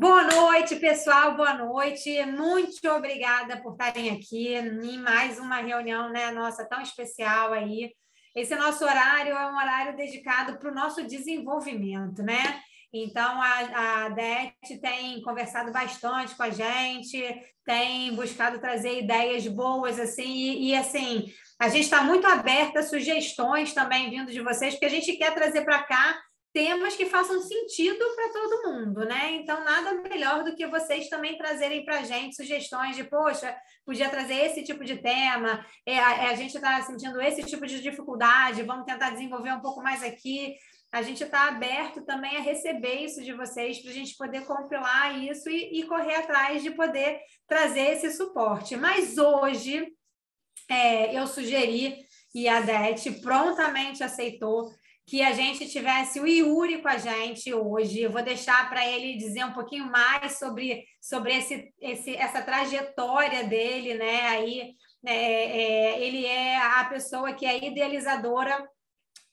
Boa noite, pessoal. Boa noite. Muito obrigada por estarem aqui em mais uma reunião, né, nossa, tão especial aí. Esse nosso horário é um horário dedicado para o nosso desenvolvimento, né? Então, a, a DET tem conversado bastante com a gente, tem buscado trazer ideias boas, assim, e, e assim, a gente está muito aberta a sugestões também vindo de vocês, porque a gente quer trazer para cá temas que façam sentido para todo mundo, né? Então, nada melhor do que vocês também trazerem para a gente sugestões de, poxa, podia trazer esse tipo de tema, é, a, é, a gente está sentindo esse tipo de dificuldade, vamos tentar desenvolver um pouco mais aqui. A gente está aberto também a receber isso de vocês para a gente poder compilar isso e, e correr atrás de poder trazer esse suporte. Mas hoje é, eu sugeri e a DET prontamente aceitou que a gente tivesse o Yuri com a gente hoje. Eu vou deixar para ele dizer um pouquinho mais sobre, sobre esse, esse, essa trajetória dele, né? Aí é, é, ele é a pessoa que é idealizadora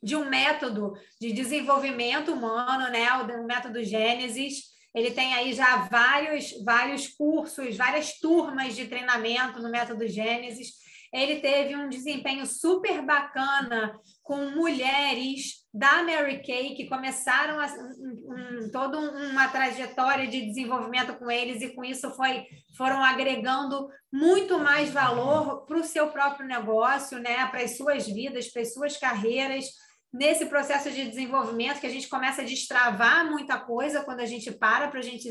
de um método de desenvolvimento humano, né? O, método Gênesis. Ele tem aí já vários, vários cursos, várias turmas de treinamento no método Gênesis ele teve um desempenho super bacana com mulheres da Mary Kay, que começaram a, um, um, toda uma trajetória de desenvolvimento com eles e com isso foi, foram agregando muito mais valor para o seu próprio negócio, né? para as suas vidas, para as suas carreiras. Nesse processo de desenvolvimento que a gente começa a destravar muita coisa quando a gente para, para a gente,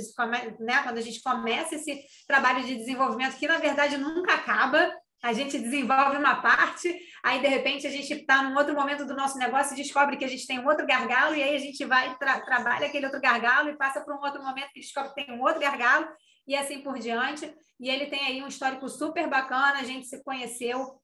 né? quando a gente começa esse trabalho de desenvolvimento que na verdade nunca acaba, a gente desenvolve uma parte, aí de repente a gente está num outro momento do nosso negócio e descobre que a gente tem um outro gargalo, e aí a gente vai, tra trabalha aquele outro gargalo e passa para um outro momento que descobre que tem um outro gargalo, e assim por diante. E ele tem aí um histórico super bacana, a gente se conheceu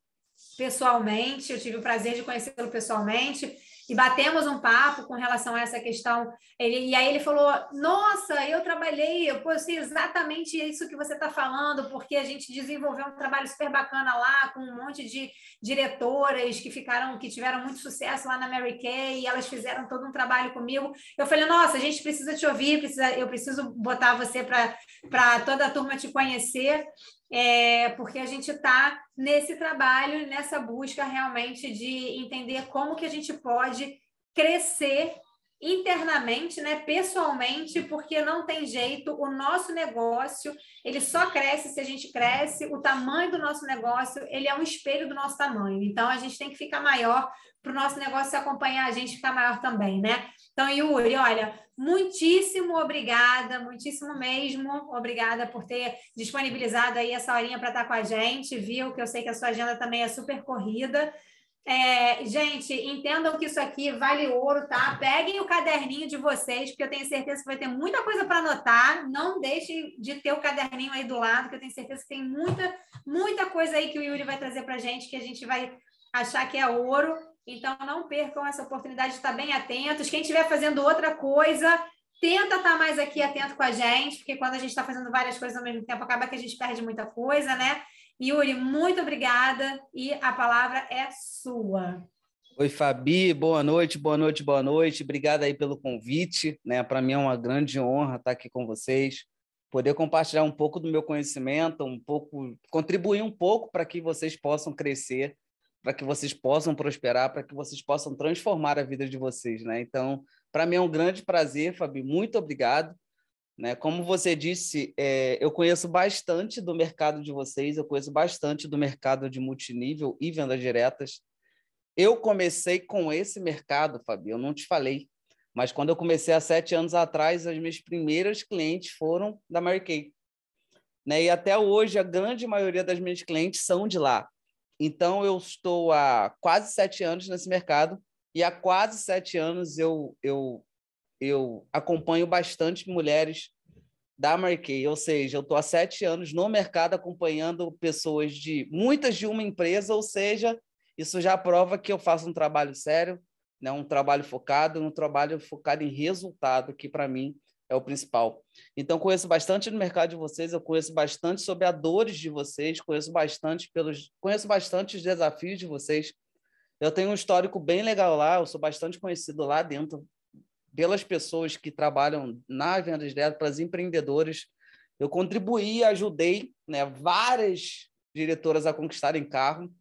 pessoalmente, eu tive o prazer de conhecê-lo pessoalmente e batemos um papo com relação a essa questão. Ele, e aí ele falou: Nossa, eu trabalhei, eu, pô, eu sei exatamente isso que você está falando, porque a gente desenvolveu um trabalho super bacana lá com um monte de diretoras que ficaram, que tiveram muito sucesso lá na Mary Kay, e elas fizeram todo um trabalho comigo. Eu falei: Nossa, a gente precisa te ouvir, precisa, eu preciso botar você para toda a turma te conhecer é, porque a gente está nesse trabalho, nessa busca realmente de entender como que a gente pode crescer internamente, né, pessoalmente, porque não tem jeito, o nosso negócio, ele só cresce se a gente cresce, o tamanho do nosso negócio, ele é um espelho do nosso tamanho. Então a gente tem que ficar maior para o nosso negócio acompanhar a gente ficar maior também, né? Então, Yuri, olha, muitíssimo obrigada, muitíssimo mesmo, obrigada por ter disponibilizado aí essa horinha para estar com a gente, viu? Que eu sei que a sua agenda também é super corrida. É, gente, entendam que isso aqui vale ouro, tá? Peguem o caderninho de vocês, porque eu tenho certeza que vai ter muita coisa para anotar. Não deixem de ter o caderninho aí do lado, que eu tenho certeza que tem muita, muita coisa aí que o Yuri vai trazer para gente, que a gente vai achar que é ouro. Então, não percam essa oportunidade de estar bem atentos. Quem estiver fazendo outra coisa, tenta estar mais aqui atento com a gente, porque quando a gente está fazendo várias coisas ao mesmo tempo, acaba que a gente perde muita coisa, né? Yuri, muito obrigada e a palavra é sua. Oi, Fabi, boa noite, boa noite, boa noite. Obrigada aí pelo convite. Né? Para mim é uma grande honra estar aqui com vocês, poder compartilhar um pouco do meu conhecimento, um pouco, contribuir um pouco para que vocês possam crescer, para que vocês possam prosperar, para que vocês possam transformar a vida de vocês. Né? Então, para mim é um grande prazer, Fabi. Muito obrigado. Né? Como você disse, é, eu conheço bastante do mercado de vocês, eu conheço bastante do mercado de multinível e vendas diretas. Eu comecei com esse mercado, Fabio. eu não te falei, mas quando eu comecei há sete anos atrás, as minhas primeiras clientes foram da Mary Kay. Né? E até hoje, a grande maioria das minhas clientes são de lá. Então, eu estou há quase sete anos nesse mercado e há quase sete anos eu, eu eu acompanho bastante mulheres da Marquei, ou seja, eu estou há sete anos no mercado acompanhando pessoas de muitas de uma empresa, ou seja, isso já prova que eu faço um trabalho sério, né? um trabalho focado, um trabalho focado em resultado, que para mim é o principal. Então, conheço bastante no mercado de vocês, eu conheço bastante sobre as dores de vocês, conheço bastante pelos, conheço bastante os desafios de vocês. Eu tenho um histórico bem legal lá, eu sou bastante conhecido lá dentro pelas pessoas que trabalham nas vendas diretas, as empreendedoras. Eu contribuí, ajudei né, várias diretoras a conquistarem carro.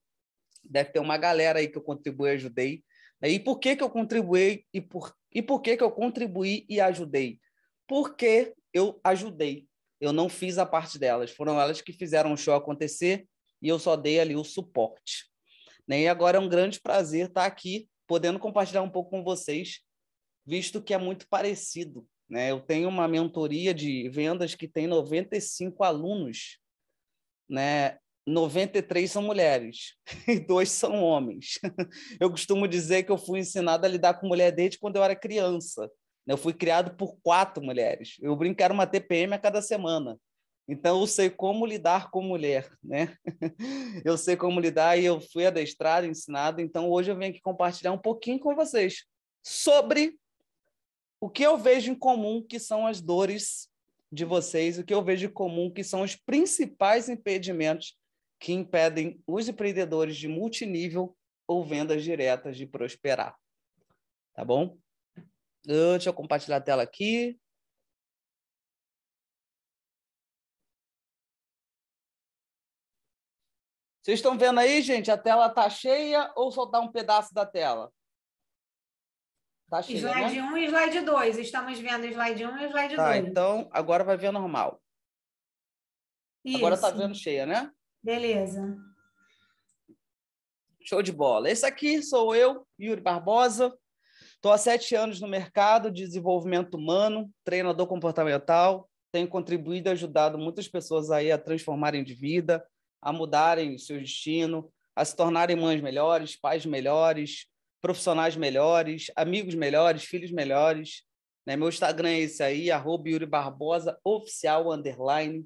Deve ter uma galera aí que eu contribuí e ajudei. Né. E por que, que eu contribuí e por, e por que, que eu contribuí e ajudei? Porque eu ajudei. Eu não fiz a parte delas. Foram elas que fizeram o show acontecer e eu só dei ali o suporte. Né. E agora é um grande prazer estar aqui, podendo compartilhar um pouco com vocês visto que é muito parecido. Né? Eu tenho uma mentoria de vendas que tem 95 alunos, né? 93 são mulheres e dois são homens. Eu costumo dizer que eu fui ensinado a lidar com mulher desde quando eu era criança. Né? Eu fui criado por quatro mulheres. Eu brinco era uma TPM a cada semana. Então eu sei como lidar com mulher, né? Eu sei como lidar e eu fui adestrado, ensinado. Então hoje eu venho aqui compartilhar um pouquinho com vocês sobre o que eu vejo em comum que são as dores de vocês, o que eu vejo em comum que são os principais impedimentos que impedem os empreendedores de multinível ou vendas diretas de prosperar. Tá bom? deixa eu compartilhar a tela aqui. Vocês estão vendo aí, gente? A tela está cheia ou só está um pedaço da tela? Tá cheio, né? slide 1 né? um e slide 2. Estamos vendo slide 1 um e slide 2. Tá, dois. então agora vai ver normal. Isso. Agora tá vendo cheia, né? Beleza. Show de bola. Esse aqui sou eu, Yuri Barbosa. Estou há sete anos no mercado de desenvolvimento humano, treinador comportamental. Tenho contribuído e ajudado muitas pessoas aí a transformarem de vida, a mudarem seu destino, a se tornarem mães melhores, pais melhores, profissionais melhores, amigos melhores, filhos melhores. Né? Meu Instagram é esse aí, arroba Yuri Barbosa, oficial, underline.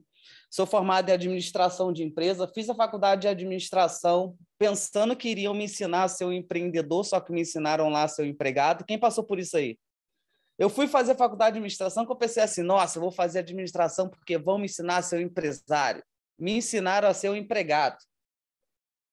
Sou formado em administração de empresa, fiz a faculdade de administração pensando que iriam me ensinar a ser um empreendedor, só que me ensinaram lá a ser um empregado. Quem passou por isso aí? Eu fui fazer faculdade de administração que eu pensei assim, nossa, eu vou fazer administração porque vão me ensinar a ser um empresário. Me ensinaram a ser um empregado.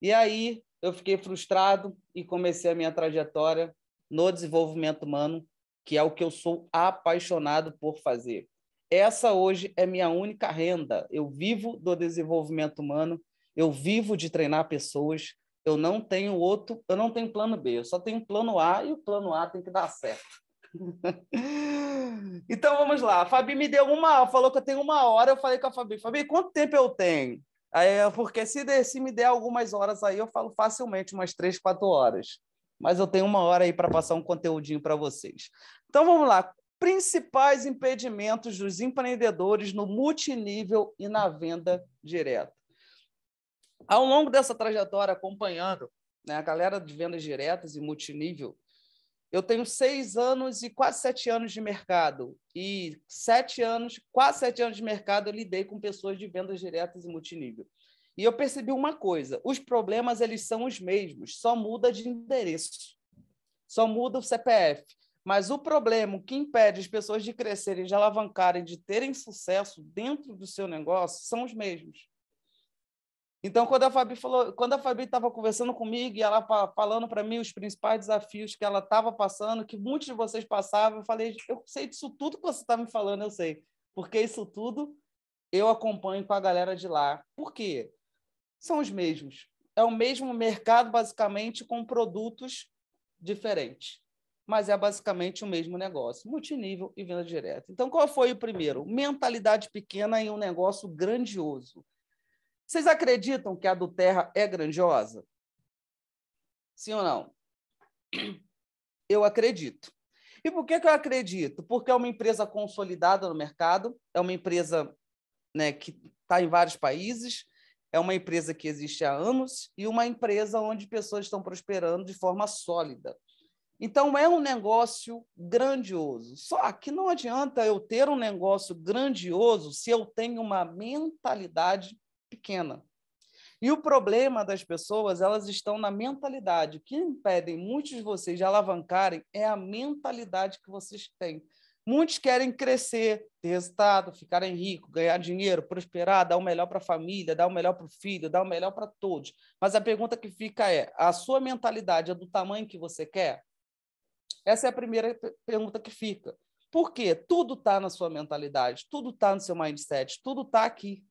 E aí eu fiquei frustrado, e comecei a minha trajetória no desenvolvimento humano, que é o que eu sou apaixonado por fazer. Essa hoje é minha única renda. Eu vivo do desenvolvimento humano, eu vivo de treinar pessoas. Eu não tenho outro, eu não tenho plano B, eu só tenho plano A e o plano A tem que dar certo. então vamos lá. A Fabi me deu uma, falou que eu tenho uma hora. Eu falei com a Fabi, Fabi, quanto tempo eu tenho? porque se, de, se me der algumas horas aí, eu falo facilmente umas três, quatro horas. Mas eu tenho uma hora aí para passar um conteúdinho para vocês. Então vamos lá. Principais impedimentos dos empreendedores no multinível e na venda direta. Ao longo dessa trajetória, acompanhando né, a galera de vendas diretas e multinível, eu tenho seis anos e quase sete anos de mercado. E sete anos, quase sete anos de mercado, eu lidei com pessoas de vendas diretas e multinível. E eu percebi uma coisa: os problemas eles são os mesmos, só muda de endereço, só muda o CPF. Mas o problema que impede as pessoas de crescerem, de alavancarem, de terem sucesso dentro do seu negócio são os mesmos. Então, quando a Fabi falou, quando a Fabi estava conversando comigo e ela falando para mim os principais desafios que ela estava passando, que muitos de vocês passavam, eu falei, eu sei disso tudo que você está me falando, eu sei, porque isso tudo eu acompanho com a galera de lá. Por quê? São os mesmos. É o mesmo mercado, basicamente, com produtos diferentes, mas é basicamente o mesmo negócio, multinível e venda direta. Então, qual foi o primeiro? Mentalidade pequena em um negócio grandioso. Vocês acreditam que a do Terra é grandiosa? Sim ou não? Eu acredito. E por que, que eu acredito? Porque é uma empresa consolidada no mercado, é uma empresa né, que está em vários países, é uma empresa que existe há anos e uma empresa onde pessoas estão prosperando de forma sólida. Então, é um negócio grandioso. Só que não adianta eu ter um negócio grandioso se eu tenho uma mentalidade pequena. E o problema das pessoas, elas estão na mentalidade. O que impede muitos de vocês de alavancarem é a mentalidade que vocês têm. Muitos querem crescer, ter resultado, ficarem ricos, ganhar dinheiro, prosperar, dar o melhor para a família, dar o melhor para o filho, dar o melhor para todos. Mas a pergunta que fica é: a sua mentalidade é do tamanho que você quer? Essa é a primeira pergunta que fica. Por quê? Tudo está na sua mentalidade, tudo está no seu mindset, tudo está aqui.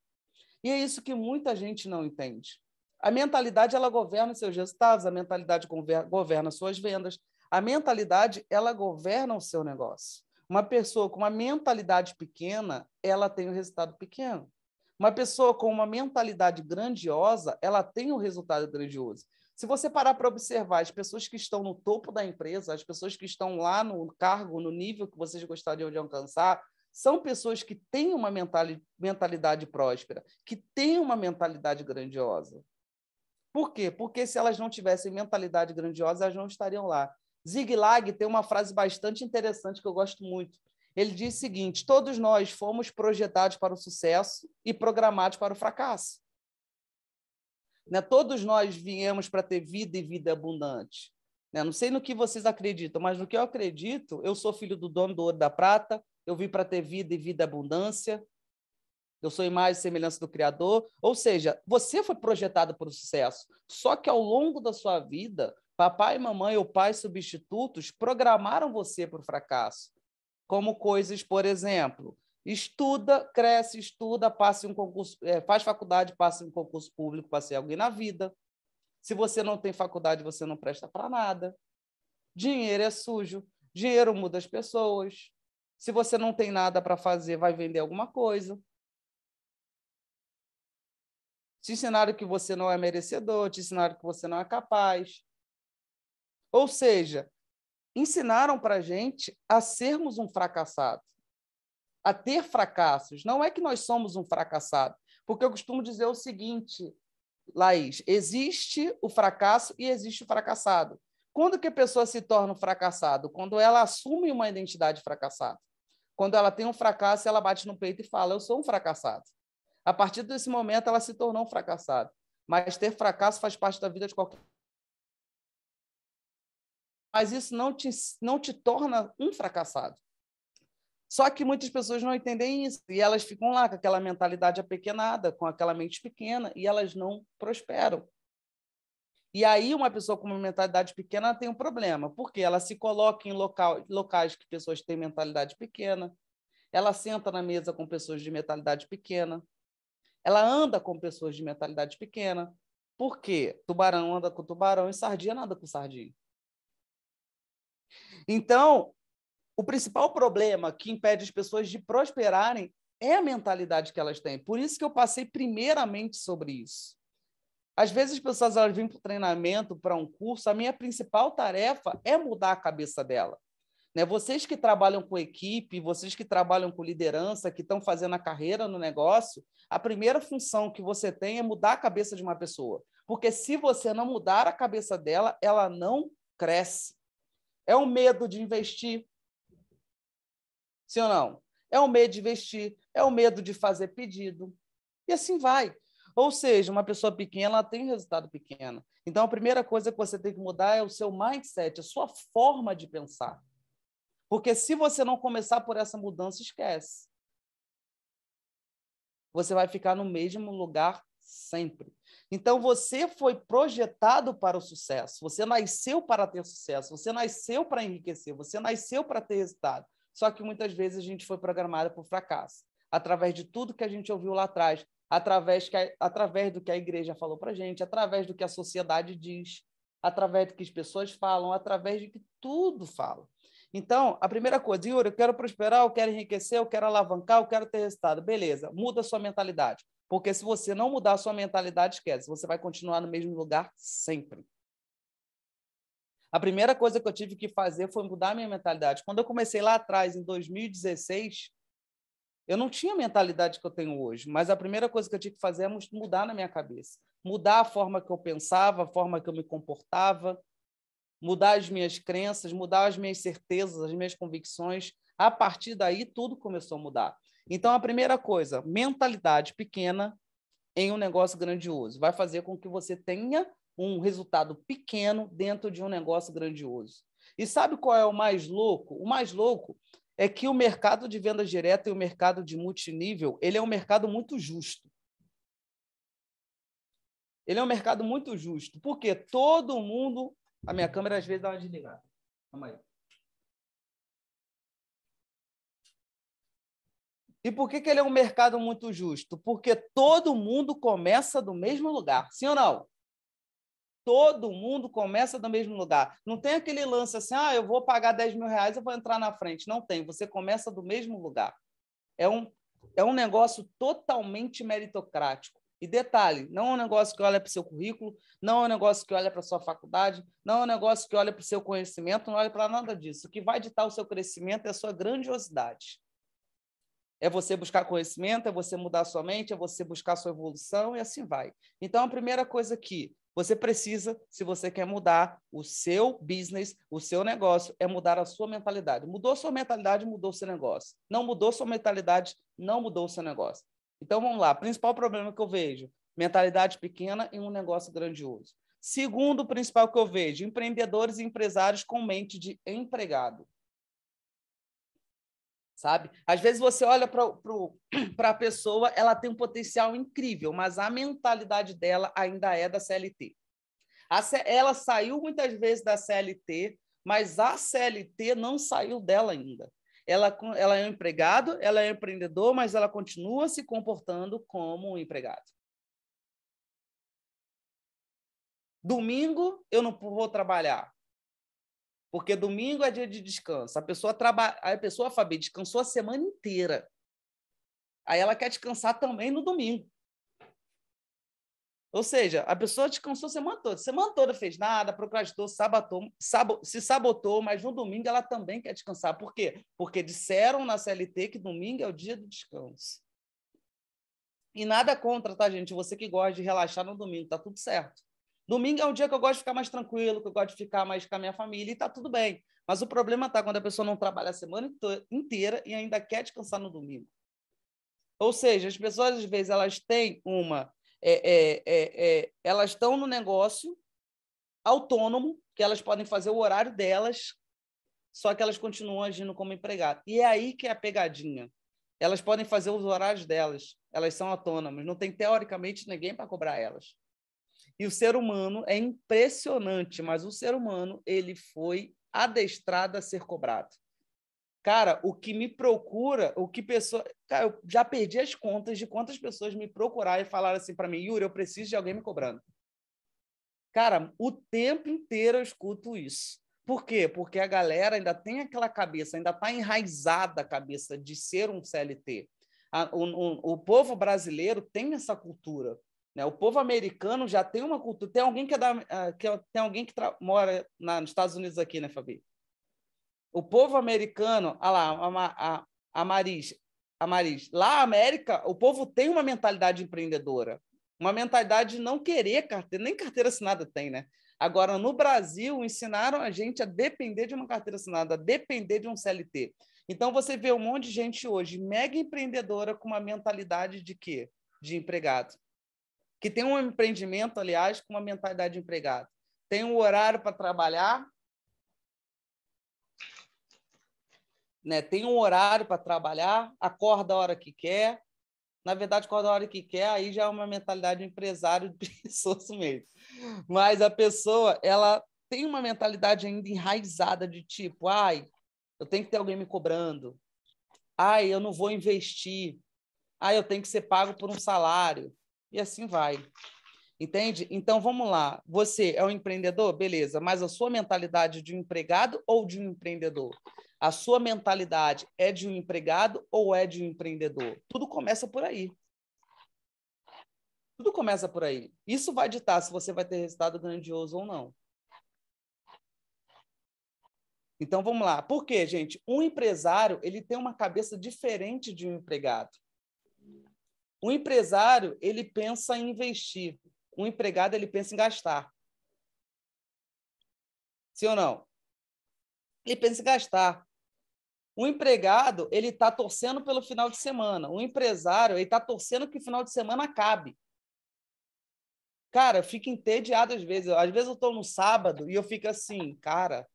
E é isso que muita gente não entende. A mentalidade ela governa os seus resultados, a mentalidade governa suas vendas, a mentalidade ela governa o seu negócio. Uma pessoa com uma mentalidade pequena, ela tem o um resultado pequeno. Uma pessoa com uma mentalidade grandiosa, ela tem o um resultado grandioso. Se você parar para observar as pessoas que estão no topo da empresa, as pessoas que estão lá no cargo, no nível que vocês gostariam de alcançar, são pessoas que têm uma mentalidade próspera, que têm uma mentalidade grandiosa. Por quê? Porque se elas não tivessem mentalidade grandiosa, elas não estariam lá. Zig Ziglar tem uma frase bastante interessante que eu gosto muito. Ele diz o seguinte: todos nós fomos projetados para o sucesso e programados para o fracasso. Né? Todos nós viemos para ter vida e vida abundante. Né? Não sei no que vocês acreditam, mas no que eu acredito, eu sou filho do dono do ouro da prata, eu vim para ter vida e vida abundância. Eu sou imagem e semelhança do Criador. Ou seja, você foi projetado para o sucesso. Só que ao longo da sua vida, papai, mamãe ou pais substitutos programaram você para o fracasso. Como coisas, por exemplo, estuda, cresce, estuda, passa um concurso, é, faz faculdade, passa em um concurso público para ser alguém na vida. Se você não tem faculdade, você não presta para nada. Dinheiro é sujo. Dinheiro muda as pessoas. Se você não tem nada para fazer, vai vender alguma coisa. Te ensinaram que você não é merecedor, te ensinaram que você não é capaz. Ou seja, ensinaram para gente a sermos um fracassado, a ter fracassos. Não é que nós somos um fracassado, porque eu costumo dizer o seguinte, Laís: existe o fracasso e existe o fracassado. Quando que a pessoa se torna um fracassado? Quando ela assume uma identidade fracassada. Quando ela tem um fracasso, ela bate no peito e fala: Eu sou um fracassado. A partir desse momento, ela se tornou um fracassado. Mas ter fracasso faz parte da vida de qualquer. Mas isso não te, não te torna um fracassado. Só que muitas pessoas não entendem isso e elas ficam lá com aquela mentalidade apequenada, com aquela mente pequena e elas não prosperam. E aí, uma pessoa com uma mentalidade pequena tem um problema, porque ela se coloca em local, locais que pessoas têm mentalidade pequena, ela senta na mesa com pessoas de mentalidade pequena, ela anda com pessoas de mentalidade pequena, porque tubarão anda com tubarão e sardinha anda com sardinha. Então, o principal problema que impede as pessoas de prosperarem é a mentalidade que elas têm. Por isso que eu passei primeiramente sobre isso. Às vezes as pessoas elas vêm para o treinamento, para um curso, a minha principal tarefa é mudar a cabeça dela. Né? Vocês que trabalham com equipe, vocês que trabalham com liderança, que estão fazendo a carreira no negócio, a primeira função que você tem é mudar a cabeça de uma pessoa. Porque se você não mudar a cabeça dela, ela não cresce. É o um medo de investir. Sim ou não? É o um medo de investir, é o um medo de fazer pedido. E assim vai. Ou seja, uma pessoa pequena ela tem resultado pequeno. Então, a primeira coisa que você tem que mudar é o seu mindset, a sua forma de pensar. Porque se você não começar por essa mudança, esquece. Você vai ficar no mesmo lugar sempre. Então, você foi projetado para o sucesso. Você nasceu para ter sucesso. Você nasceu para enriquecer. Você nasceu para ter resultado. Só que muitas vezes a gente foi programado para o fracasso através de tudo que a gente ouviu lá atrás, através, que a, através do que a igreja falou para gente, através do que a sociedade diz, através do que as pessoas falam, através do que tudo fala. Então, a primeira coisa, Yuri, eu quero prosperar, eu quero enriquecer, eu quero alavancar, eu quero ter resultado. Beleza, muda a sua mentalidade. Porque se você não mudar a sua mentalidade, esquece, você vai continuar no mesmo lugar sempre. A primeira coisa que eu tive que fazer foi mudar a minha mentalidade. Quando eu comecei lá atrás, em 2016, eu não tinha a mentalidade que eu tenho hoje, mas a primeira coisa que eu tinha que fazer é mudar na minha cabeça, mudar a forma que eu pensava, a forma que eu me comportava, mudar as minhas crenças, mudar as minhas certezas, as minhas convicções. A partir daí, tudo começou a mudar. Então, a primeira coisa, mentalidade pequena em um negócio grandioso. Vai fazer com que você tenha um resultado pequeno dentro de um negócio grandioso. E sabe qual é o mais louco? O mais louco é que o mercado de venda direta e o mercado de multinível, ele é um mercado muito justo. Ele é um mercado muito justo, porque todo mundo... A minha câmera às vezes dá uma desligada. Calma aí. E por que, que ele é um mercado muito justo? Porque todo mundo começa do mesmo lugar, sim ou não? todo mundo começa do mesmo lugar. Não tem aquele lance assim, ah, eu vou pagar 10 mil reais, eu vou entrar na frente. Não tem, você começa do mesmo lugar. É um, é um negócio totalmente meritocrático. E detalhe, não é um negócio que olha para o seu currículo, não é um negócio que olha para a sua faculdade, não é um negócio que olha para o seu conhecimento, não olha para nada disso. O que vai ditar o seu crescimento é a sua grandiosidade. É você buscar conhecimento, é você mudar sua mente, é você buscar sua evolução e assim vai. Então, a primeira coisa que você precisa, se você quer mudar o seu business, o seu negócio, é mudar a sua mentalidade. Mudou sua mentalidade, mudou seu negócio. Não mudou sua mentalidade, não mudou seu negócio. Então vamos lá. Principal problema que eu vejo: mentalidade pequena e um negócio grandioso. Segundo principal que eu vejo: empreendedores e empresários com mente de empregado sabe? Às vezes você olha para a pessoa, ela tem um potencial incrível, mas a mentalidade dela ainda é da CLT. A, ela saiu muitas vezes da CLT, mas a CLT não saiu dela ainda. Ela, ela é um empregado, ela é um empreendedor, mas ela continua se comportando como um empregado. Domingo eu não vou trabalhar. Porque domingo é dia de descanso. A pessoa trabalha, a pessoa Fabi descansou a semana inteira. Aí ela quer descansar também no domingo. Ou seja, a pessoa descansou a semana toda. Semana toda fez nada, procrastinou, sabotou, sab se sabotou, mas no domingo ela também quer descansar. Por quê? Porque disseram na CLT que domingo é o dia do descanso. E nada contra, tá, gente? Você que gosta de relaxar no domingo, tá tudo certo. Domingo é um dia que eu gosto de ficar mais tranquilo, que eu gosto de ficar mais com a minha família e tá tudo bem. Mas o problema tá quando a pessoa não trabalha a semana inteira e ainda quer descansar no domingo. Ou seja, as pessoas, às vezes, elas têm uma. É, é, é, é, elas estão no negócio autônomo, que elas podem fazer o horário delas, só que elas continuam agindo como empregado. E é aí que é a pegadinha. Elas podem fazer os horários delas, elas são autônomas, não tem teoricamente ninguém para cobrar elas. E o ser humano é impressionante, mas o ser humano ele foi adestrado a ser cobrado. Cara, o que me procura, o que pessoa, cara, eu já perdi as contas de quantas pessoas me procuraram e falaram assim para mim, Yuri, eu preciso de alguém me cobrando. Cara, o tempo inteiro eu escuto isso. Por quê? Porque a galera ainda tem aquela cabeça, ainda está enraizada a cabeça de ser um CLT. A, o, o, o povo brasileiro tem essa cultura. Né? O povo americano já tem uma cultura. Tem alguém que, é da, ah, que é, tem alguém que tra... mora na, nos Estados Unidos aqui, né, Fabi? O povo americano, Olha ah lá, a, a, a Maris, a Maris, lá na América, o povo tem uma mentalidade empreendedora, uma mentalidade de não querer carteira, nem carteira assinada tem, né? Agora, no Brasil, ensinaram a gente a depender de uma carteira assinada, a depender de um CLT. Então, você vê um monte de gente hoje mega empreendedora com uma mentalidade de quê? De empregado que tem um empreendimento, aliás, com uma mentalidade de empregado. Tem um horário para trabalhar, né? tem um horário para trabalhar, acorda a hora que quer. Na verdade, acorda a hora que quer, aí já é uma mentalidade de empresário mesmo. Mas a pessoa, ela tem uma mentalidade ainda enraizada de tipo, ai, eu tenho que ter alguém me cobrando. Ai, eu não vou investir. Ai, eu tenho que ser pago por um salário e assim vai. Entende? Então vamos lá. Você é um empreendedor, beleza, mas a sua mentalidade é de um empregado ou de um empreendedor? A sua mentalidade é de um empregado ou é de um empreendedor? Tudo começa por aí. Tudo começa por aí. Isso vai ditar se você vai ter resultado grandioso ou não. Então vamos lá. Por quê, gente? Um empresário, ele tem uma cabeça diferente de um empregado. O empresário, ele pensa em investir. O empregado, ele pensa em gastar. Sim ou não? Ele pensa em gastar. O empregado, ele está torcendo pelo final de semana. O empresário, ele está torcendo que o final de semana acabe. Cara, eu fico entediado às vezes. Às vezes eu estou no sábado e eu fico assim, cara,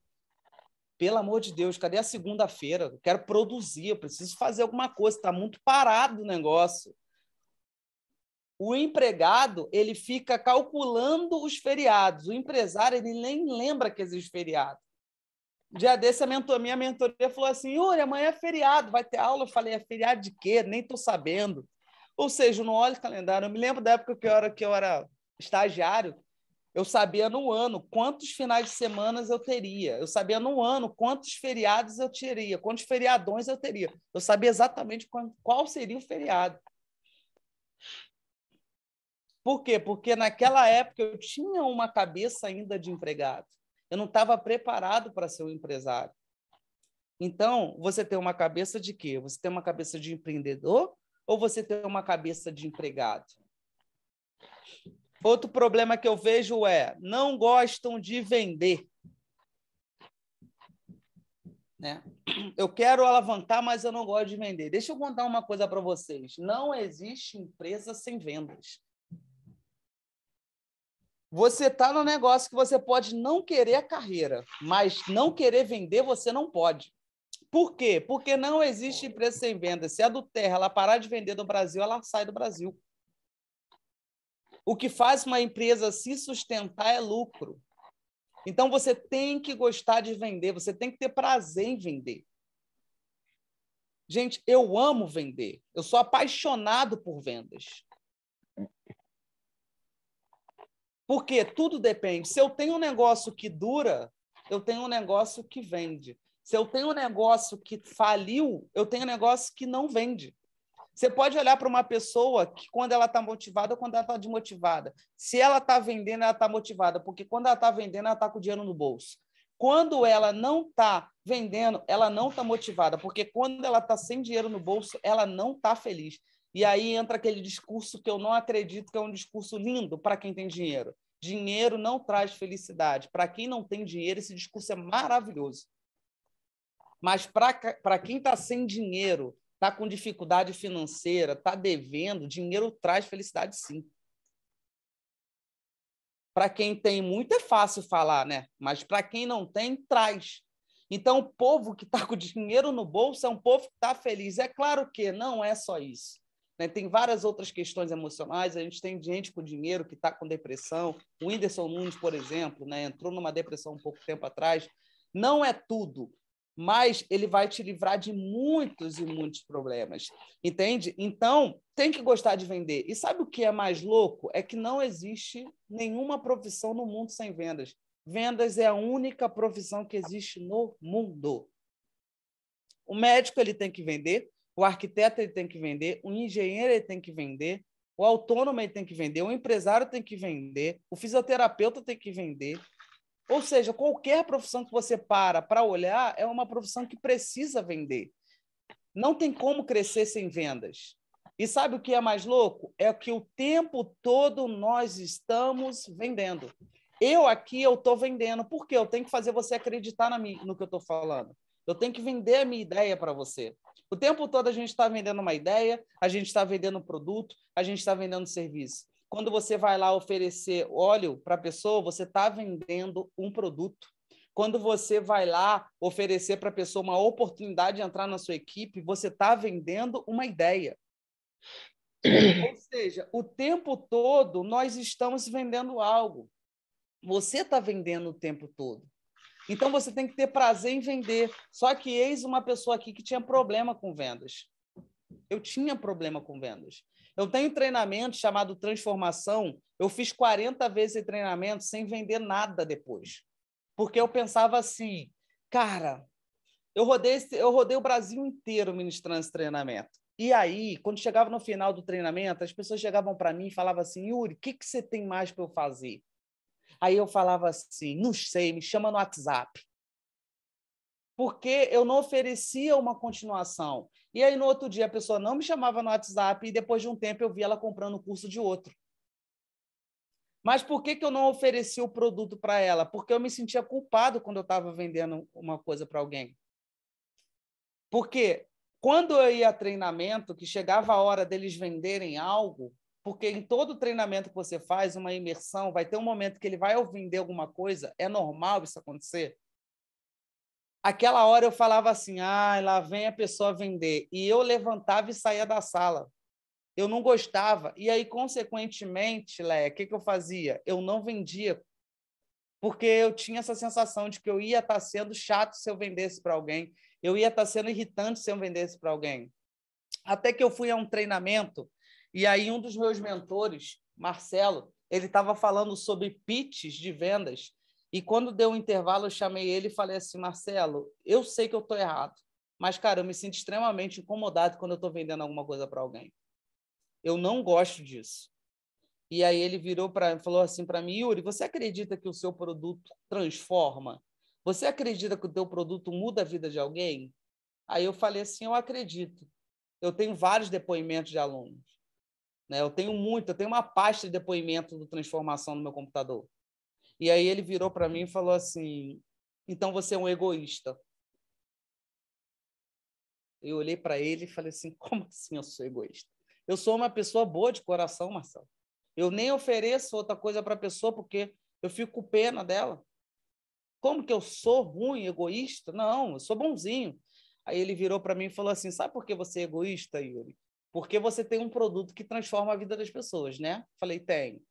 pelo amor de Deus, cadê a segunda-feira? Eu quero produzir, eu preciso fazer alguma coisa. Está muito parado o negócio o empregado ele fica calculando os feriados. O empresário ele nem lembra que existe feriado. Um dia desse, a mentor, minha mentoria falou assim: Yuri, amanhã é feriado, vai ter aula. Eu falei: é feriado de quê? Nem estou sabendo. Ou seja, não olho o calendário. Eu me lembro da época que eu era, que eu era estagiário, eu sabia no ano quantos finais de semana eu teria, eu sabia no ano quantos feriados eu teria, quantos feriadões eu teria. Eu sabia exatamente qual seria o feriado. Por quê? Porque naquela época eu tinha uma cabeça ainda de empregado. Eu não estava preparado para ser um empresário. Então, você tem uma cabeça de quê? Você tem uma cabeça de empreendedor ou você tem uma cabeça de empregado? Outro problema que eu vejo é não gostam de vender. Né? Eu quero alavancar, mas eu não gosto de vender. Deixa eu contar uma coisa para vocês. Não existe empresa sem vendas. Você está no negócio que você pode não querer a carreira, mas não querer vender você não pode. Por quê? Porque não existe empresa sem venda. Se a é do Terra ela parar de vender no Brasil, ela sai do Brasil. O que faz uma empresa se sustentar é lucro. Então você tem que gostar de vender, você tem que ter prazer em vender. Gente, eu amo vender. Eu sou apaixonado por vendas. Porque tudo depende. Se eu tenho um negócio que dura, eu tenho um negócio que vende. Se eu tenho um negócio que faliu, eu tenho um negócio que não vende. Você pode olhar para uma pessoa que, quando ela está motivada ou quando ela está desmotivada. Se ela está vendendo, ela está motivada, porque quando ela está vendendo, ela está com o dinheiro no bolso. Quando ela não está vendendo, ela não está motivada, porque quando ela está sem dinheiro no bolso, ela não está feliz. E aí entra aquele discurso que eu não acredito que é um discurso lindo para quem tem dinheiro. Dinheiro não traz felicidade. Para quem não tem dinheiro, esse discurso é maravilhoso. Mas para quem está sem dinheiro, está com dificuldade financeira, está devendo, dinheiro traz felicidade sim. Para quem tem muito é fácil falar, né? Mas para quem não tem, traz. Então, o povo que está com dinheiro no bolso é um povo que está feliz. É claro que não é só isso. Né? Tem várias outras questões emocionais. A gente tem gente com dinheiro que está com depressão. O Whindersson Nunes, por exemplo, né? entrou numa depressão um pouco tempo atrás. Não é tudo, mas ele vai te livrar de muitos e muitos problemas, entende? Então, tem que gostar de vender. E sabe o que é mais louco? É que não existe nenhuma profissão no mundo sem vendas. Vendas é a única profissão que existe no mundo. O médico ele tem que vender, o arquiteto ele tem que vender, o engenheiro ele tem que vender, o autônomo ele tem que vender, o empresário tem que vender, o fisioterapeuta tem que vender. Ou seja, qualquer profissão que você para para olhar é uma profissão que precisa vender. Não tem como crescer sem vendas. E sabe o que é mais louco? É que o tempo todo nós estamos vendendo. Eu aqui eu estou vendendo, porque eu tenho que fazer você acreditar na mim, no que eu estou falando. Eu tenho que vender a minha ideia para você. O tempo todo a gente está vendendo uma ideia, a gente está vendendo um produto, a gente está vendendo serviço. Quando você vai lá oferecer óleo para a pessoa, você está vendendo um produto. Quando você vai lá oferecer para a pessoa uma oportunidade de entrar na sua equipe, você está vendendo uma ideia. Ou seja, o tempo todo nós estamos vendendo algo. Você está vendendo o tempo todo. Então você tem que ter prazer em vender. Só que eis uma pessoa aqui que tinha problema com vendas. Eu tinha problema com vendas. Eu tenho treinamento chamado transformação. Eu fiz 40 vezes esse treinamento sem vender nada depois. Porque eu pensava assim, cara, eu rodei, esse, eu rodei o Brasil inteiro ministrando esse treinamento. E aí, quando chegava no final do treinamento, as pessoas chegavam para mim e falavam assim: Yuri, o que, que você tem mais para eu fazer? Aí eu falava assim: não sei, me chama no WhatsApp. Porque eu não oferecia uma continuação. E aí, no outro dia, a pessoa não me chamava no WhatsApp e depois de um tempo eu vi ela comprando o curso de outro. Mas por que, que eu não ofereci o produto para ela? Porque eu me sentia culpado quando eu estava vendendo uma coisa para alguém. Porque quando eu ia a treinamento, que chegava a hora deles venderem algo, porque em todo treinamento que você faz, uma imersão, vai ter um momento que ele vai vender alguma coisa, é normal isso acontecer. Aquela hora eu falava assim, ah, lá vem a pessoa vender. E eu levantava e saía da sala. Eu não gostava. E aí, consequentemente, Léa, o que, que eu fazia? Eu não vendia, porque eu tinha essa sensação de que eu ia estar tá sendo chato se eu vendesse para alguém, eu ia estar tá sendo irritante se eu vendesse para alguém. Até que eu fui a um treinamento e aí um dos meus mentores, Marcelo, ele estava falando sobre pitches de vendas e quando deu um intervalo eu chamei ele e falei assim, Marcelo, eu sei que eu estou errado, mas cara, eu me sinto extremamente incomodado quando eu estou vendendo alguma coisa para alguém. Eu não gosto disso. E aí ele virou para falou assim para mim, Yuri, você acredita que o seu produto transforma? Você acredita que o teu produto muda a vida de alguém? Aí eu falei assim, eu acredito. Eu tenho vários depoimentos de alunos. Né? Eu tenho muito, eu tenho uma pasta de depoimento do Transformação no meu computador. E aí ele virou para mim e falou assim: então você é um egoísta. Eu olhei para ele e falei assim: como assim eu sou egoísta? Eu sou uma pessoa boa de coração, Marcelo. Eu nem ofereço outra coisa para a pessoa porque eu fico com pena dela. Como que eu sou ruim, egoísta? Não, eu sou bonzinho. Aí ele virou para mim e falou assim: Sabe por que você é egoísta, Yuri? Porque você tem um produto que transforma a vida das pessoas, né? Falei, tem.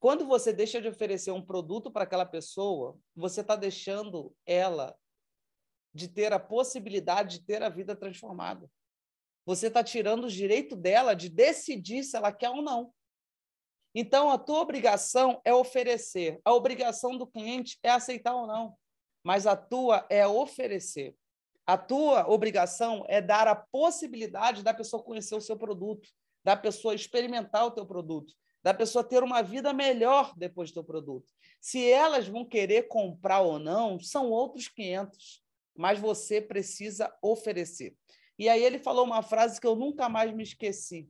Quando você deixa de oferecer um produto para aquela pessoa, você está deixando ela de ter a possibilidade de ter a vida transformada. Você está tirando o direito dela de decidir se ela quer ou não. Então, a tua obrigação é oferecer. A obrigação do cliente é aceitar ou não. Mas a tua é oferecer. A tua obrigação é dar a possibilidade da pessoa conhecer o seu produto, da pessoa experimentar o teu produto, da pessoa ter uma vida melhor depois do teu produto. Se elas vão querer comprar ou não, são outros 500, mas você precisa oferecer. E aí ele falou uma frase que eu nunca mais me esqueci.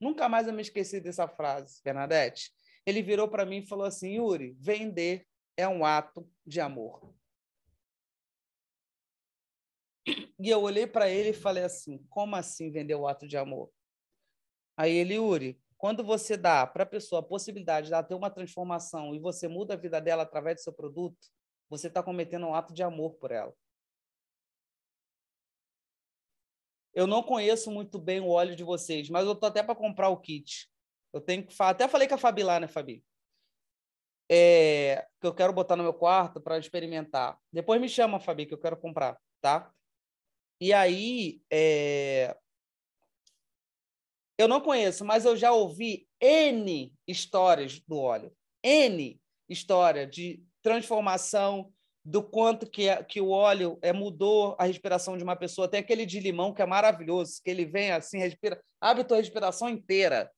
Nunca mais eu me esqueci dessa frase, Bernadette. Ele virou para mim e falou assim: Yuri, vender é um ato de amor. E eu olhei para ele e falei assim: como assim vender o ato de amor? Aí ele, Uri quando você dá para a pessoa a possibilidade de ter uma transformação e você muda a vida dela através do seu produto, você está cometendo um ato de amor por ela. Eu não conheço muito bem o óleo de vocês, mas eu tô até para comprar o kit. Eu tenho que até falei com a Fabi lá, né, Fabi? É, que eu quero botar no meu quarto para experimentar. Depois me chama, Fabi, que eu quero comprar, tá? E aí, é... eu não conheço, mas eu já ouvi N histórias do óleo. N história de transformação, do quanto que, é, que o óleo é, mudou a respiração de uma pessoa. Tem aquele de limão que é maravilhoso, que ele vem assim, respira, abre a tua respiração inteira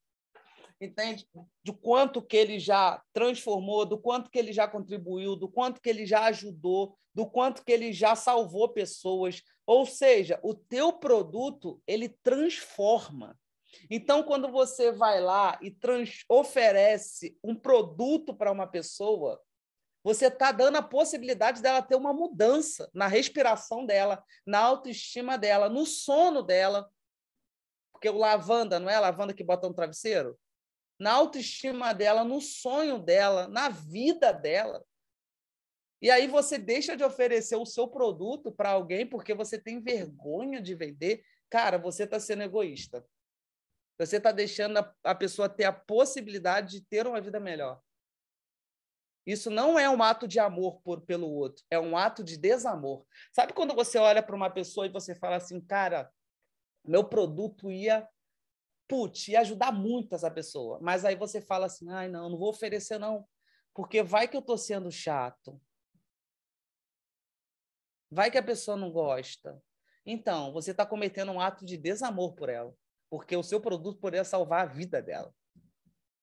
entende? Do quanto que ele já transformou, do quanto que ele já contribuiu, do quanto que ele já ajudou, do quanto que ele já salvou pessoas. Ou seja, o teu produto, ele transforma. Então, quando você vai lá e oferece um produto para uma pessoa, você está dando a possibilidade dela ter uma mudança na respiração dela, na autoestima dela, no sono dela. Porque o lavanda, não é a lavanda que bota no travesseiro? na autoestima dela, no sonho dela, na vida dela. E aí você deixa de oferecer o seu produto para alguém porque você tem vergonha de vender. Cara, você está sendo egoísta. Você está deixando a pessoa ter a possibilidade de ter uma vida melhor. Isso não é um ato de amor por, pelo outro, é um ato de desamor. Sabe quando você olha para uma pessoa e você fala assim, cara, meu produto ia putz, e ajudar muito essa pessoa. Mas aí você fala assim: ai, não, não vou oferecer, não, porque vai que eu tô sendo chato. Vai que a pessoa não gosta. Então, você está cometendo um ato de desamor por ela, porque o seu produto poderia salvar a vida dela.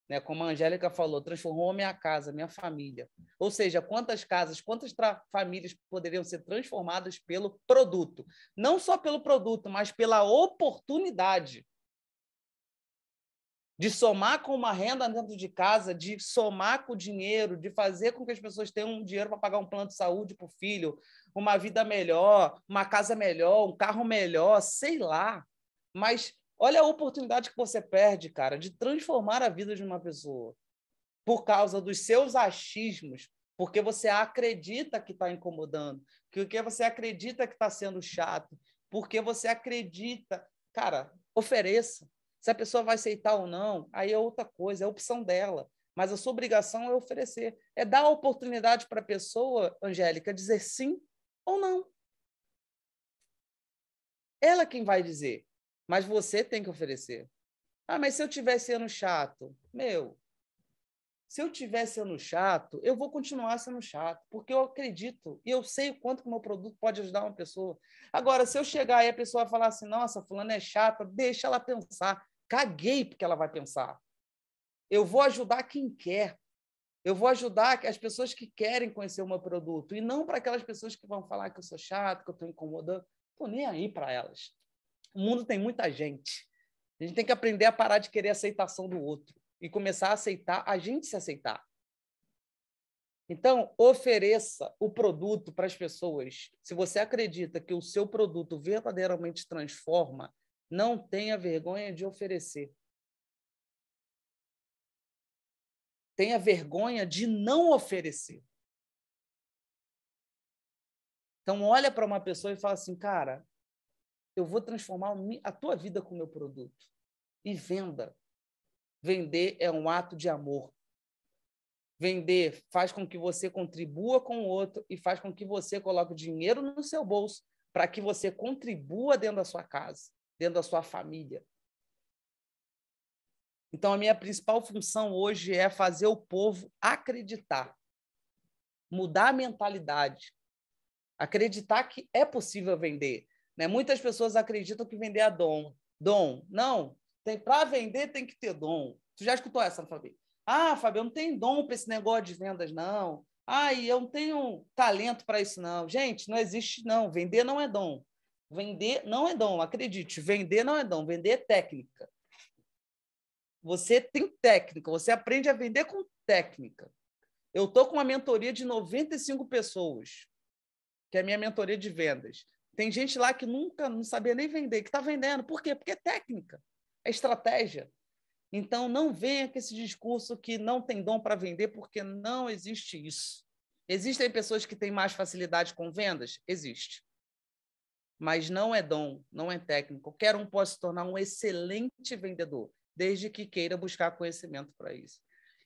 Né? Como a Angélica falou, transformou a minha casa, minha família. Ou seja, quantas casas, quantas famílias poderiam ser transformadas pelo produto? Não só pelo produto, mas pela oportunidade de somar com uma renda dentro de casa, de somar com o dinheiro, de fazer com que as pessoas tenham um dinheiro para pagar um plano de saúde para o filho, uma vida melhor, uma casa melhor, um carro melhor, sei lá. Mas olha a oportunidade que você perde, cara, de transformar a vida de uma pessoa por causa dos seus achismos, porque você acredita que está incomodando, porque você acredita que está sendo chato, porque você acredita. Cara, ofereça, se a pessoa vai aceitar ou não, aí é outra coisa, é opção dela. Mas a sua obrigação é oferecer, é dar a oportunidade para a pessoa, Angélica, dizer sim ou não. Ela quem vai dizer, mas você tem que oferecer. Ah, mas se eu tiver sendo chato, meu, se eu tiver sendo chato, eu vou continuar sendo chato, porque eu acredito e eu sei o quanto que o meu produto pode ajudar uma pessoa. Agora, se eu chegar e a pessoa falar assim, nossa, fulano é chata, deixa ela pensar. Caguei porque ela vai pensar. Eu vou ajudar quem quer. Eu vou ajudar as pessoas que querem conhecer o meu produto e não para aquelas pessoas que vão falar que eu sou chato, que eu estou incomodando. Tô nem aí para elas. O mundo tem muita gente. A gente tem que aprender a parar de querer aceitação do outro e começar a aceitar a gente se aceitar. Então, ofereça o produto para as pessoas. Se você acredita que o seu produto verdadeiramente transforma, não tenha vergonha de oferecer. Tenha vergonha de não oferecer. Então, olha para uma pessoa e fala assim, cara, eu vou transformar a tua vida com o meu produto. E venda. Vender é um ato de amor. Vender faz com que você contribua com o outro e faz com que você coloque dinheiro no seu bolso para que você contribua dentro da sua casa dentro da sua família. Então, a minha principal função hoje é fazer o povo acreditar, mudar a mentalidade, acreditar que é possível vender. Né? Muitas pessoas acreditam que vender é dom. Dom, não. Tem para vender tem que ter dom. Tu já escutou essa, Fabi? Ah, Fabi, eu não tenho dom para esse negócio de vendas, não. Ah, eu não tenho talento para isso, não. Gente, não existe, não. Vender não é dom. Vender não é dom, acredite, vender não é dom, vender é técnica. Você tem técnica, você aprende a vender com técnica. Eu estou com uma mentoria de 95 pessoas, que é a minha mentoria de vendas. Tem gente lá que nunca não sabia nem vender, que está vendendo. Por quê? Porque é técnica, é estratégia. Então, não venha com esse discurso que não tem dom para vender, porque não existe isso. Existem pessoas que têm mais facilidade com vendas? Existe mas não é dom, não é técnico. Quer um pode se tornar um excelente vendedor, desde que queira buscar conhecimento para isso.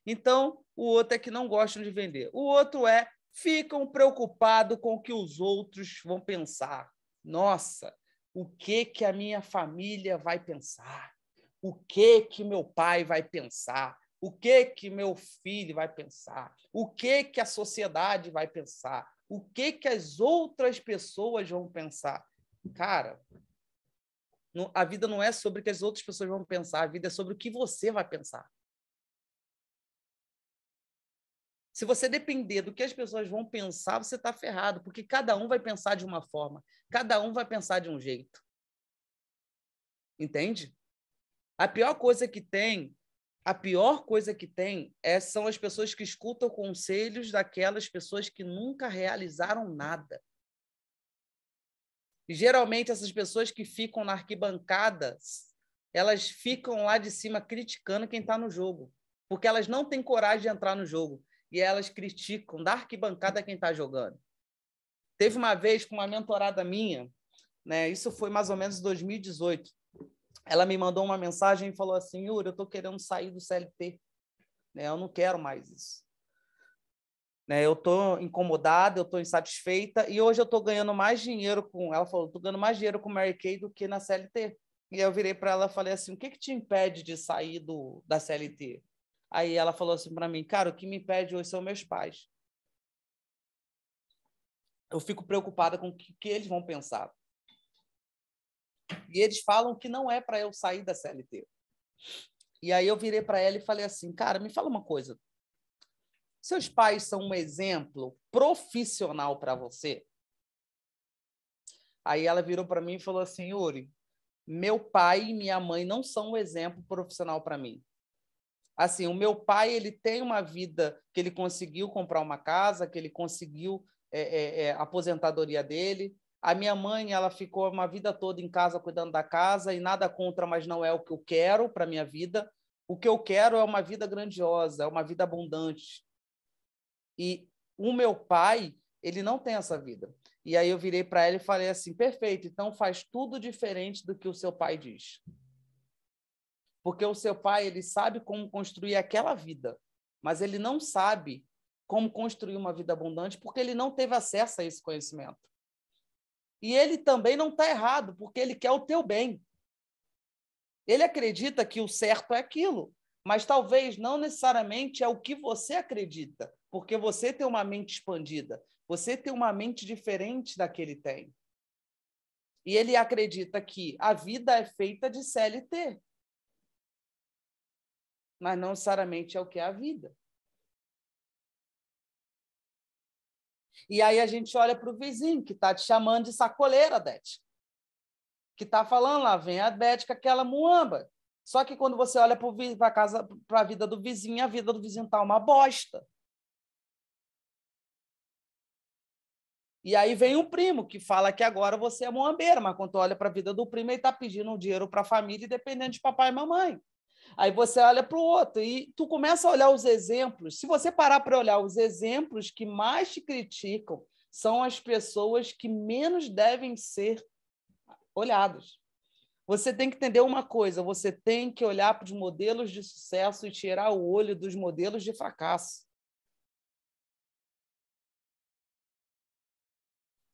Então, o outro é que não gostam de vender. O outro é ficam preocupados com o que os outros vão pensar. Nossa, o que que a minha família vai pensar? O que que meu pai vai pensar? O que que meu filho vai pensar? O que que a sociedade vai pensar? O que que as outras pessoas vão pensar? Cara, não, a vida não é sobre o que as outras pessoas vão pensar, a vida é sobre o que você vai pensar. Se você depender do que as pessoas vão pensar, você está ferrado, porque cada um vai pensar de uma forma, cada um vai pensar de um jeito. Entende? A pior coisa que tem, a pior coisa que tem é, são as pessoas que escutam conselhos daquelas pessoas que nunca realizaram nada geralmente essas pessoas que ficam na arquibancada, elas ficam lá de cima criticando quem está no jogo, porque elas não têm coragem de entrar no jogo e elas criticam da arquibancada quem está jogando. Teve uma vez com uma mentorada minha, né? Isso foi mais ou menos 2018. Ela me mandou uma mensagem e falou assim: Yuri, eu estou querendo sair do CLT, né? Eu não quero mais isso né? Eu estou incomodada, eu estou insatisfeita e hoje eu estou ganhando mais dinheiro com. Ela falou, estou ganhando mais dinheiro com Mary Kay do que na CLT. E eu virei para ela e falei assim, o que que te impede de sair do da CLT? Aí ela falou assim para mim, cara, o que me impede hoje são meus pais. Eu fico preocupada com o que, que eles vão pensar. E eles falam que não é para eu sair da CLT. E aí eu virei para ela e falei assim, cara, me fala uma coisa, seus pais são um exemplo profissional para você? Aí ela virou para mim e falou assim: Yuri, meu pai e minha mãe não são um exemplo profissional para mim. Assim, o meu pai ele tem uma vida que ele conseguiu comprar uma casa, que ele conseguiu é, é, é, a aposentadoria dele. A minha mãe ela ficou uma vida toda em casa cuidando da casa e nada contra, mas não é o que eu quero para minha vida. O que eu quero é uma vida grandiosa, é uma vida abundante, e o meu pai, ele não tem essa vida. E aí eu virei para ela e falei assim: perfeito, então faz tudo diferente do que o seu pai diz. Porque o seu pai, ele sabe como construir aquela vida, mas ele não sabe como construir uma vida abundante porque ele não teve acesso a esse conhecimento. E ele também não está errado, porque ele quer o teu bem. Ele acredita que o certo é aquilo, mas talvez não necessariamente é o que você acredita. Porque você tem uma mente expandida, você tem uma mente diferente da que ele tem. E ele acredita que a vida é feita de CLT. Mas não necessariamente é o que é a vida. E aí a gente olha para o vizinho que está te chamando de sacoleira, Dete. Que está falando lá, vem a Dete com aquela muamba. Só que quando você olha para a vida do vizinho, a vida do vizinho está uma bosta. E aí vem um primo que fala que agora você é moambeiro, mas quando tu olha para a vida do primo, ele está pedindo um dinheiro para a família, dependendo de papai e mamãe. Aí você olha para o outro e tu começa a olhar os exemplos. Se você parar para olhar os exemplos que mais te criticam, são as pessoas que menos devem ser olhadas. Você tem que entender uma coisa: você tem que olhar para os modelos de sucesso e tirar o olho dos modelos de fracasso.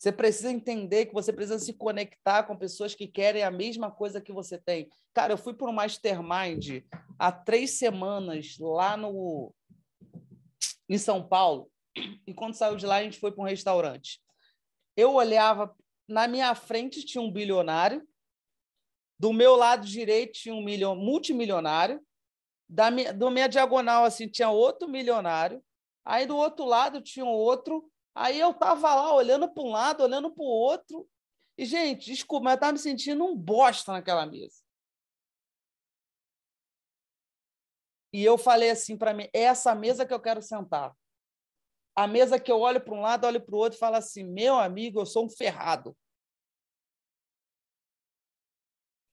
Você precisa entender que você precisa se conectar com pessoas que querem a mesma coisa que você tem. Cara, eu fui para um mastermind há três semanas lá no em São Paulo e quando saiu de lá a gente foi para um restaurante. Eu olhava na minha frente tinha um bilionário, do meu lado direito tinha um milho, multimilionário, da minha, do minha diagonal assim tinha outro milionário, aí do outro lado tinha outro Aí eu tava lá olhando para um lado, olhando para o outro. E, gente, desculpa, mas eu tava me sentindo um bosta naquela mesa. E eu falei assim para mim: é essa mesa que eu quero sentar. A mesa que eu olho para um lado, olho para o outro e falo assim: meu amigo, eu sou um ferrado.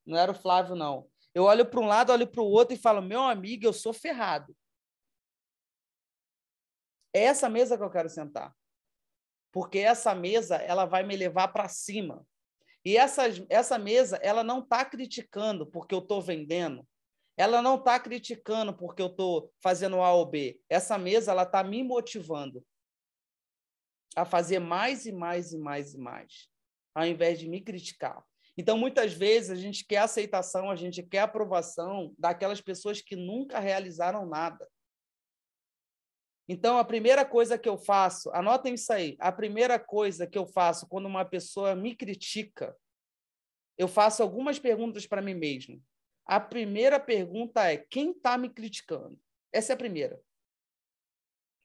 Não era o Flávio, não. Eu olho para um lado, olho para o outro e falo: meu amigo, eu sou ferrado. É essa mesa que eu quero sentar porque essa mesa ela vai me levar para cima. E essa, essa mesa ela não está criticando porque eu estou vendendo, ela não está criticando porque eu estou fazendo A ou B. Essa mesa ela está me motivando a fazer mais e mais e mais e mais, ao invés de me criticar. Então, muitas vezes, a gente quer aceitação, a gente quer aprovação daquelas pessoas que nunca realizaram nada. Então, a primeira coisa que eu faço, anotem isso aí, a primeira coisa que eu faço quando uma pessoa me critica, eu faço algumas perguntas para mim mesmo. A primeira pergunta é: quem está me criticando? Essa é a primeira.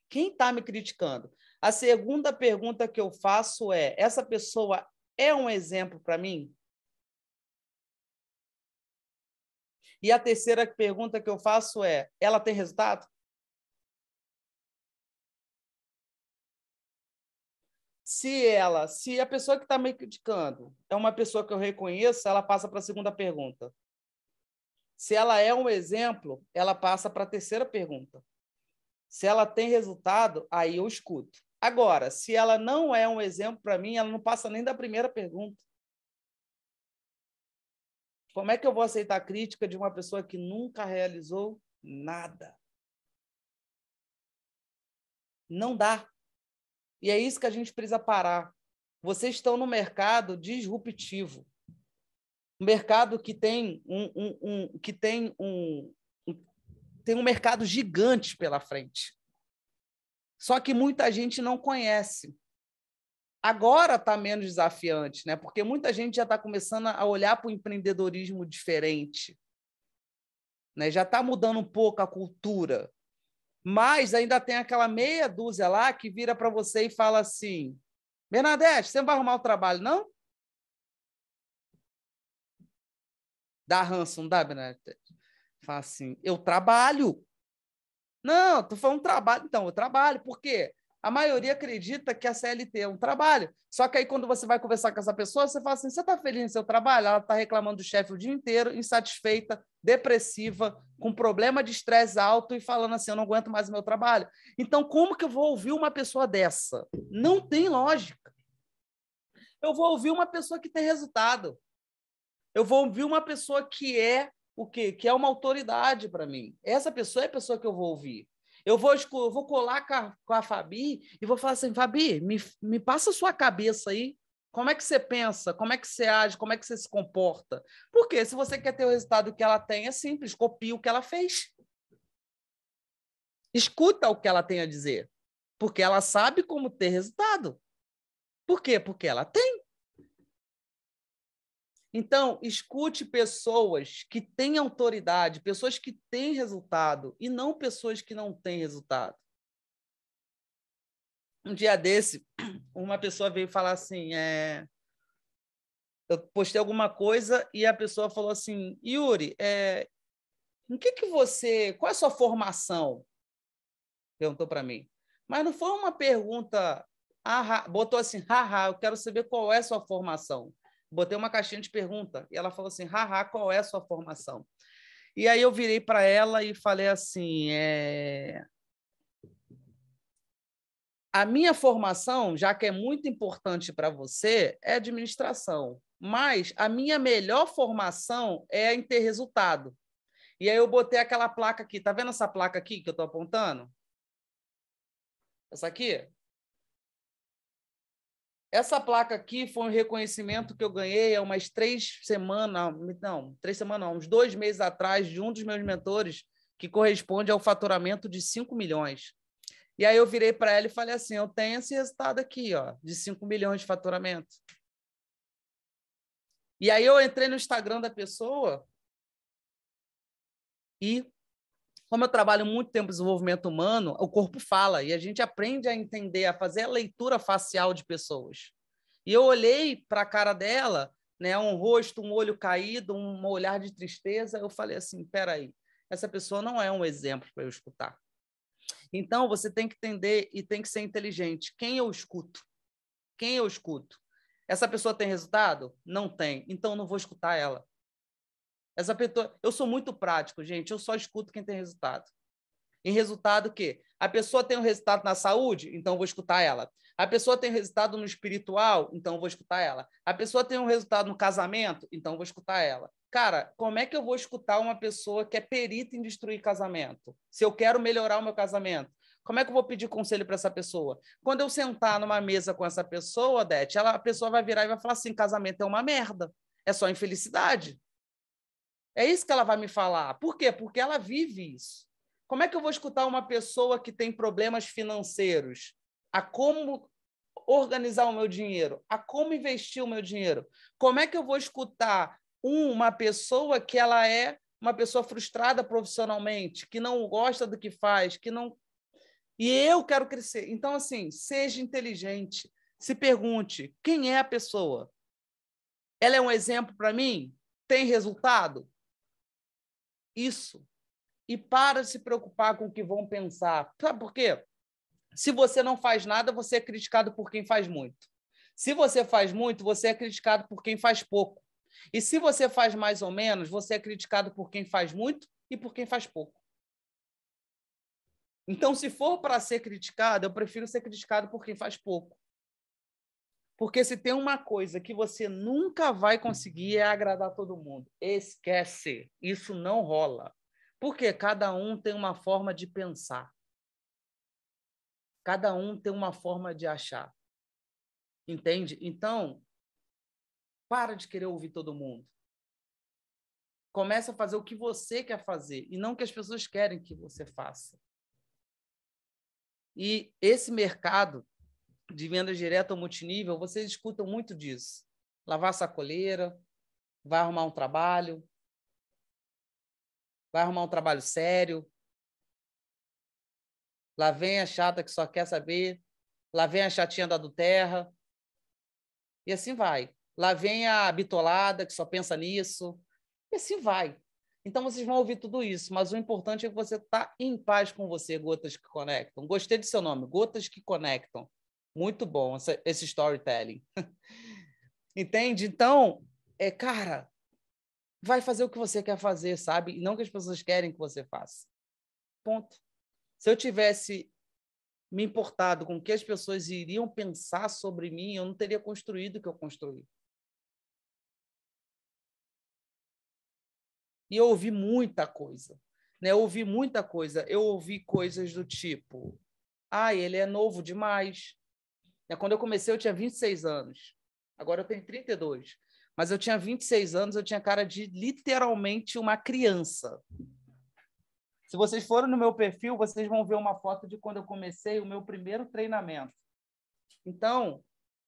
Quem está me criticando? A segunda pergunta que eu faço é: essa pessoa é um exemplo para mim? E a terceira pergunta que eu faço é: ela tem resultado? se ela, se a pessoa que está me criticando é uma pessoa que eu reconheço, ela passa para a segunda pergunta. Se ela é um exemplo, ela passa para a terceira pergunta. Se ela tem resultado, aí eu escuto. Agora, se ela não é um exemplo para mim, ela não passa nem da primeira pergunta. Como é que eu vou aceitar a crítica de uma pessoa que nunca realizou nada? Não dá. E é isso que a gente precisa parar. Vocês estão no mercado disruptivo. Um mercado que tem um, um, um que tem um, um, tem um mercado gigante pela frente. Só que muita gente não conhece. Agora está menos desafiante, né? Porque muita gente já está começando a olhar para o empreendedorismo diferente. Né? Já está mudando um pouco a cultura. Mas ainda tem aquela meia dúzia lá que vira para você e fala assim: Bernadette, você não vai arrumar o trabalho, não? Dá ranço, não dá, Bernadette? Fala assim: eu trabalho. Não, tu um trabalho. Então, eu trabalho. Por quê? A maioria acredita que a CLT é um trabalho. Só que aí, quando você vai conversar com essa pessoa, você fala assim: você está feliz no seu trabalho? Ela está reclamando do chefe o dia inteiro, insatisfeita, depressiva, com problema de estresse alto e falando assim: eu não aguento mais o meu trabalho. Então, como que eu vou ouvir uma pessoa dessa? Não tem lógica. Eu vou ouvir uma pessoa que tem resultado. Eu vou ouvir uma pessoa que é o quê? Que é uma autoridade para mim. Essa pessoa é a pessoa que eu vou ouvir. Eu vou, eu vou colar com a, com a Fabi e vou falar assim: Fabi, me, me passa a sua cabeça aí. Como é que você pensa? Como é que você age? Como é que você se comporta? Porque se você quer ter o resultado que ela tem, é simples: copia o que ela fez. Escuta o que ela tem a dizer. Porque ela sabe como ter resultado. Por quê? Porque ela tem. Então, escute pessoas que têm autoridade, pessoas que têm resultado, e não pessoas que não têm resultado. Um dia desse, uma pessoa veio falar assim: é... eu postei alguma coisa e a pessoa falou assim, Yuri, é... em que, que você. Qual é a sua formação? Perguntou para mim. Mas não foi uma pergunta. Ah, botou assim, haha, eu quero saber qual é a sua formação. Botei uma caixinha de pergunta e ela falou assim: haha, qual é a sua formação? E aí eu virei para ela e falei assim: é... a minha formação, já que é muito importante para você, é administração, mas a minha melhor formação é em ter resultado. E aí eu botei aquela placa aqui, tá vendo essa placa aqui que eu estou apontando? Essa aqui? Essa placa aqui foi um reconhecimento que eu ganhei há umas três semanas, não, três semanas não, uns dois meses atrás, de um dos meus mentores, que corresponde ao faturamento de 5 milhões. E aí eu virei para ela e falei assim: eu tenho esse resultado aqui, ó, de 5 milhões de faturamento. E aí eu entrei no Instagram da pessoa e como eu trabalho muito tempo desenvolvimento humano, o corpo fala e a gente aprende a entender, a fazer a leitura facial de pessoas. E eu olhei para a cara dela, né, um rosto, um olho caído, um olhar de tristeza, eu falei assim, peraí, essa pessoa não é um exemplo para eu escutar. Então, você tem que entender e tem que ser inteligente. Quem eu escuto? Quem eu escuto? Essa pessoa tem resultado? Não tem. Então, não vou escutar ela. Essa pessoa, eu sou muito prático, gente, eu só escuto quem tem resultado. Em resultado o quê? a pessoa tem um resultado na saúde, então eu vou escutar ela. A pessoa tem um resultado no espiritual, então eu vou escutar ela. A pessoa tem um resultado no casamento, então eu vou escutar ela. Cara, como é que eu vou escutar uma pessoa que é perita em destruir casamento? Se eu quero melhorar o meu casamento, como é que eu vou pedir conselho para essa pessoa? Quando eu sentar numa mesa com essa pessoa, Dete, ela, a pessoa vai virar e vai falar assim: casamento é uma merda, é só infelicidade. É isso que ela vai me falar. Por quê? Porque ela vive isso. Como é que eu vou escutar uma pessoa que tem problemas financeiros a como organizar o meu dinheiro, a como investir o meu dinheiro? Como é que eu vou escutar uma pessoa que ela é uma pessoa frustrada profissionalmente, que não gosta do que faz, que não e eu quero crescer. Então assim, seja inteligente, se pergunte, quem é a pessoa? Ela é um exemplo para mim? Tem resultado? isso e para de se preocupar com o que vão pensar. Sabe por quê? Se você não faz nada, você é criticado por quem faz muito. Se você faz muito, você é criticado por quem faz pouco. E se você faz mais ou menos, você é criticado por quem faz muito e por quem faz pouco. Então, se for para ser criticado, eu prefiro ser criticado por quem faz pouco. Porque se tem uma coisa que você nunca vai conseguir é agradar todo mundo. Esquece. Isso não rola. Porque cada um tem uma forma de pensar. Cada um tem uma forma de achar. Entende? Então, para de querer ouvir todo mundo. Começa a fazer o que você quer fazer e não o que as pessoas querem que você faça. E esse mercado de vendas direta ou multinível, vocês escutam muito disso. Lavar sacoleira, vai arrumar um trabalho, vai arrumar um trabalho sério. Lá vem a chata que só quer saber, lá vem a chatinha da do terra. E assim vai. Lá vem a bitolada que só pensa nisso. E assim vai. Então vocês vão ouvir tudo isso, mas o importante é que você está em paz com você, gotas que conectam. Gostei do seu nome, gotas que conectam. Muito bom esse storytelling. Entende? Então, é, cara, vai fazer o que você quer fazer, sabe? E não o que as pessoas querem que você faça. Ponto. Se eu tivesse me importado com o que as pessoas iriam pensar sobre mim, eu não teria construído o que eu construí. E eu ouvi muita coisa. Né? Eu ouvi muita coisa. Eu ouvi coisas do tipo: ah, ele é novo demais. Né, quando eu comecei, eu tinha 26 anos. Agora eu tenho 32. Mas eu tinha 26 anos, eu tinha cara de literalmente uma criança. Se vocês forem no meu perfil, vocês vão ver uma foto de quando eu comecei o meu primeiro treinamento. Então,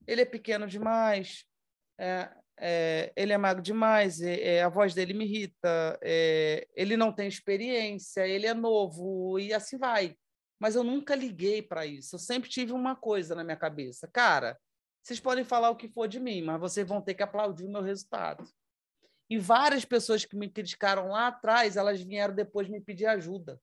ele é pequeno demais, é, é, ele é magro demais, é, é a voz dele me irrita, é, ele não tem experiência, ele é novo, e assim vai. Mas eu nunca liguei para isso. Eu sempre tive uma coisa na minha cabeça, cara. Vocês podem falar o que for de mim, mas vocês vão ter que aplaudir o meu resultado. E várias pessoas que me criticaram lá atrás, elas vieram depois me pedir ajuda.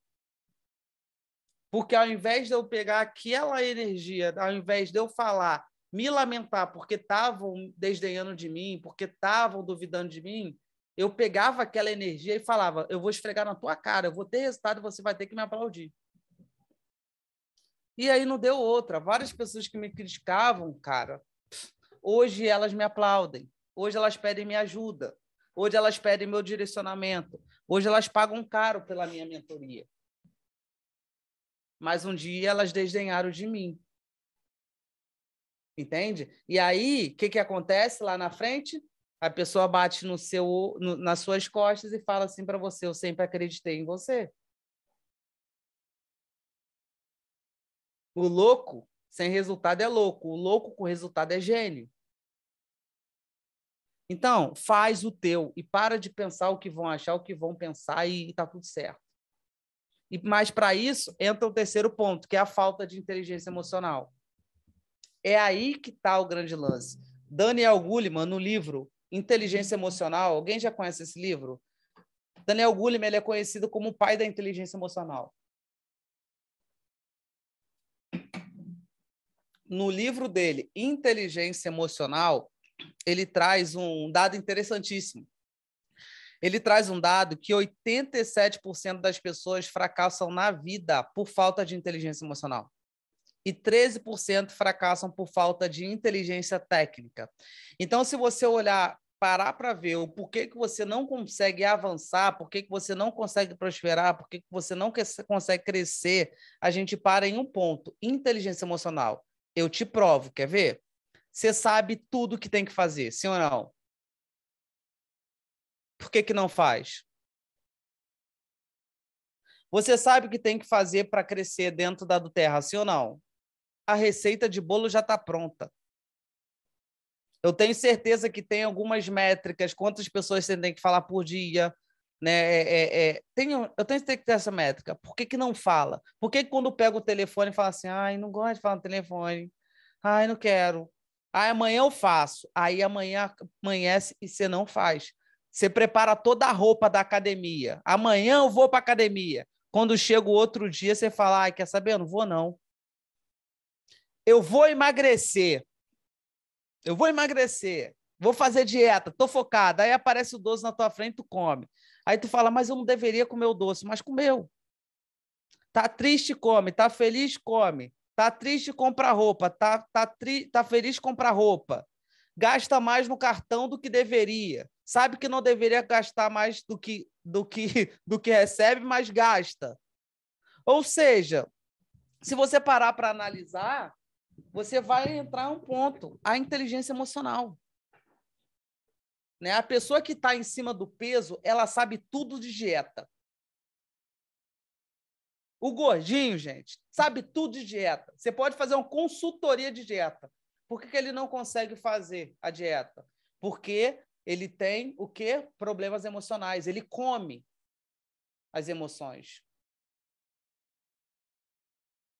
Porque ao invés de eu pegar aquela energia, ao invés de eu falar, me lamentar porque estavam desdenhando de mim, porque estavam duvidando de mim, eu pegava aquela energia e falava: eu vou esfregar na tua cara, eu vou ter resultado, você vai ter que me aplaudir. E aí não deu outra. Várias pessoas que me criticavam, cara, hoje elas me aplaudem. Hoje elas pedem minha ajuda. Hoje elas pedem meu direcionamento. Hoje elas pagam caro pela minha mentoria. Mas um dia elas desdenharam de mim. Entende? E aí, o que, que acontece lá na frente? A pessoa bate no seu, no, nas suas costas e fala assim para você: Eu sempre acreditei em você. O louco sem resultado é louco, o louco com resultado é gênio. Então, faz o teu e para de pensar o que vão achar, o que vão pensar e, está tá tudo certo. E mais para isso, entra o terceiro ponto, que é a falta de inteligência emocional. É aí que está o grande lance. Daniel Gulliman, no livro Inteligência Emocional, alguém já conhece esse livro? Daniel Gulliman ele é conhecido como o pai da inteligência emocional. no livro dele, Inteligência Emocional, ele traz um dado interessantíssimo. Ele traz um dado que 87% das pessoas fracassam na vida por falta de inteligência emocional e 13% fracassam por falta de inteligência técnica. Então, se você olhar, parar para ver o porquê que você não consegue avançar, porquê que você não consegue prosperar, porquê que você não consegue crescer, a gente para em um ponto: inteligência emocional. Eu te provo, quer ver? Você sabe tudo o que tem que fazer, sim ou não? Por que, que não faz? Você sabe o que tem que fazer para crescer dentro da do terra, sim ou não? A receita de bolo já está pronta. Eu tenho certeza que tem algumas métricas, quantas pessoas você tem que falar por dia, né? É, é, é, tenho, eu tenho que ter essa métrica. Por que, que não fala? Por que, que quando pega o telefone fala assim, ai, não gosto de falar no telefone, ai, não quero, ai, amanhã eu faço. Aí amanhã amanhece e você não faz. Você prepara toda a roupa da academia. Amanhã eu vou para academia. Quando chega o outro dia, você fala, ai, quer saber? Eu não vou, não. Eu vou emagrecer. Eu vou emagrecer. Vou fazer dieta, tô focada. Aí aparece o 12 na tua frente, tu come. Aí tu fala, mas eu não deveria comer o doce, mas comeu. Tá triste, come. Tá feliz, come. Tá triste, compra roupa. Tá, tá, tri... tá feliz, compra roupa. Gasta mais no cartão do que deveria. Sabe que não deveria gastar mais do que, do que, do que recebe, mas gasta. Ou seja, se você parar para analisar, você vai entrar um ponto, a inteligência emocional. Né? A pessoa que está em cima do peso, ela sabe tudo de dieta. O gordinho, gente, sabe tudo de dieta. Você pode fazer uma consultoria de dieta. Por que, que ele não consegue fazer a dieta? Porque ele tem o quê? Problemas emocionais. Ele come as emoções.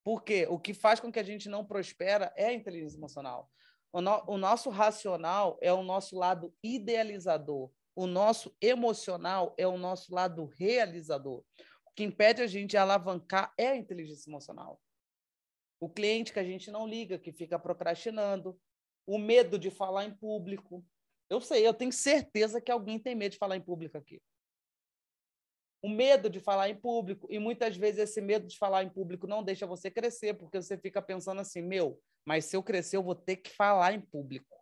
Porque o que faz com que a gente não prospera é a inteligência emocional. O, no, o nosso racional é o nosso lado idealizador, o nosso emocional é o nosso lado realizador. O que impede a gente de alavancar é a inteligência emocional. O cliente que a gente não liga, que fica procrastinando, o medo de falar em público. Eu sei, eu tenho certeza que alguém tem medo de falar em público aqui. O medo de falar em público, e muitas vezes esse medo de falar em público não deixa você crescer, porque você fica pensando assim: meu, mas se eu crescer, eu vou ter que falar em público.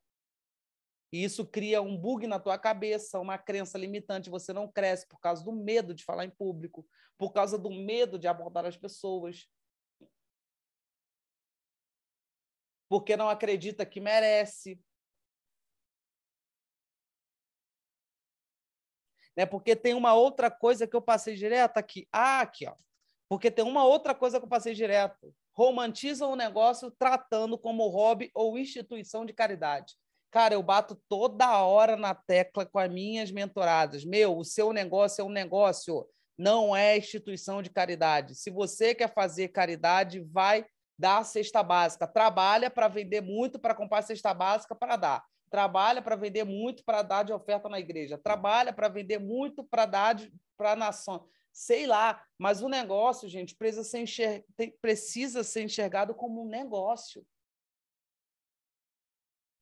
E isso cria um bug na tua cabeça, uma crença limitante. Você não cresce por causa do medo de falar em público, por causa do medo de abordar as pessoas. Porque não acredita que merece. Né? Porque tem uma outra coisa que eu passei direto aqui. Ah, aqui, ó. Porque tem uma outra coisa que eu passei direto romantizam o negócio tratando como hobby ou instituição de caridade. Cara, eu bato toda hora na tecla com as minhas mentoradas. Meu, o seu negócio é um negócio, não é instituição de caridade. Se você quer fazer caridade, vai dar cesta básica. Trabalha para vender muito para comprar cesta básica para dar. Trabalha para vender muito para dar de oferta na igreja. Trabalha para vender muito para dar para a nação sei lá. Mas o negócio, gente, precisa ser, enxer... precisa ser enxergado como um negócio.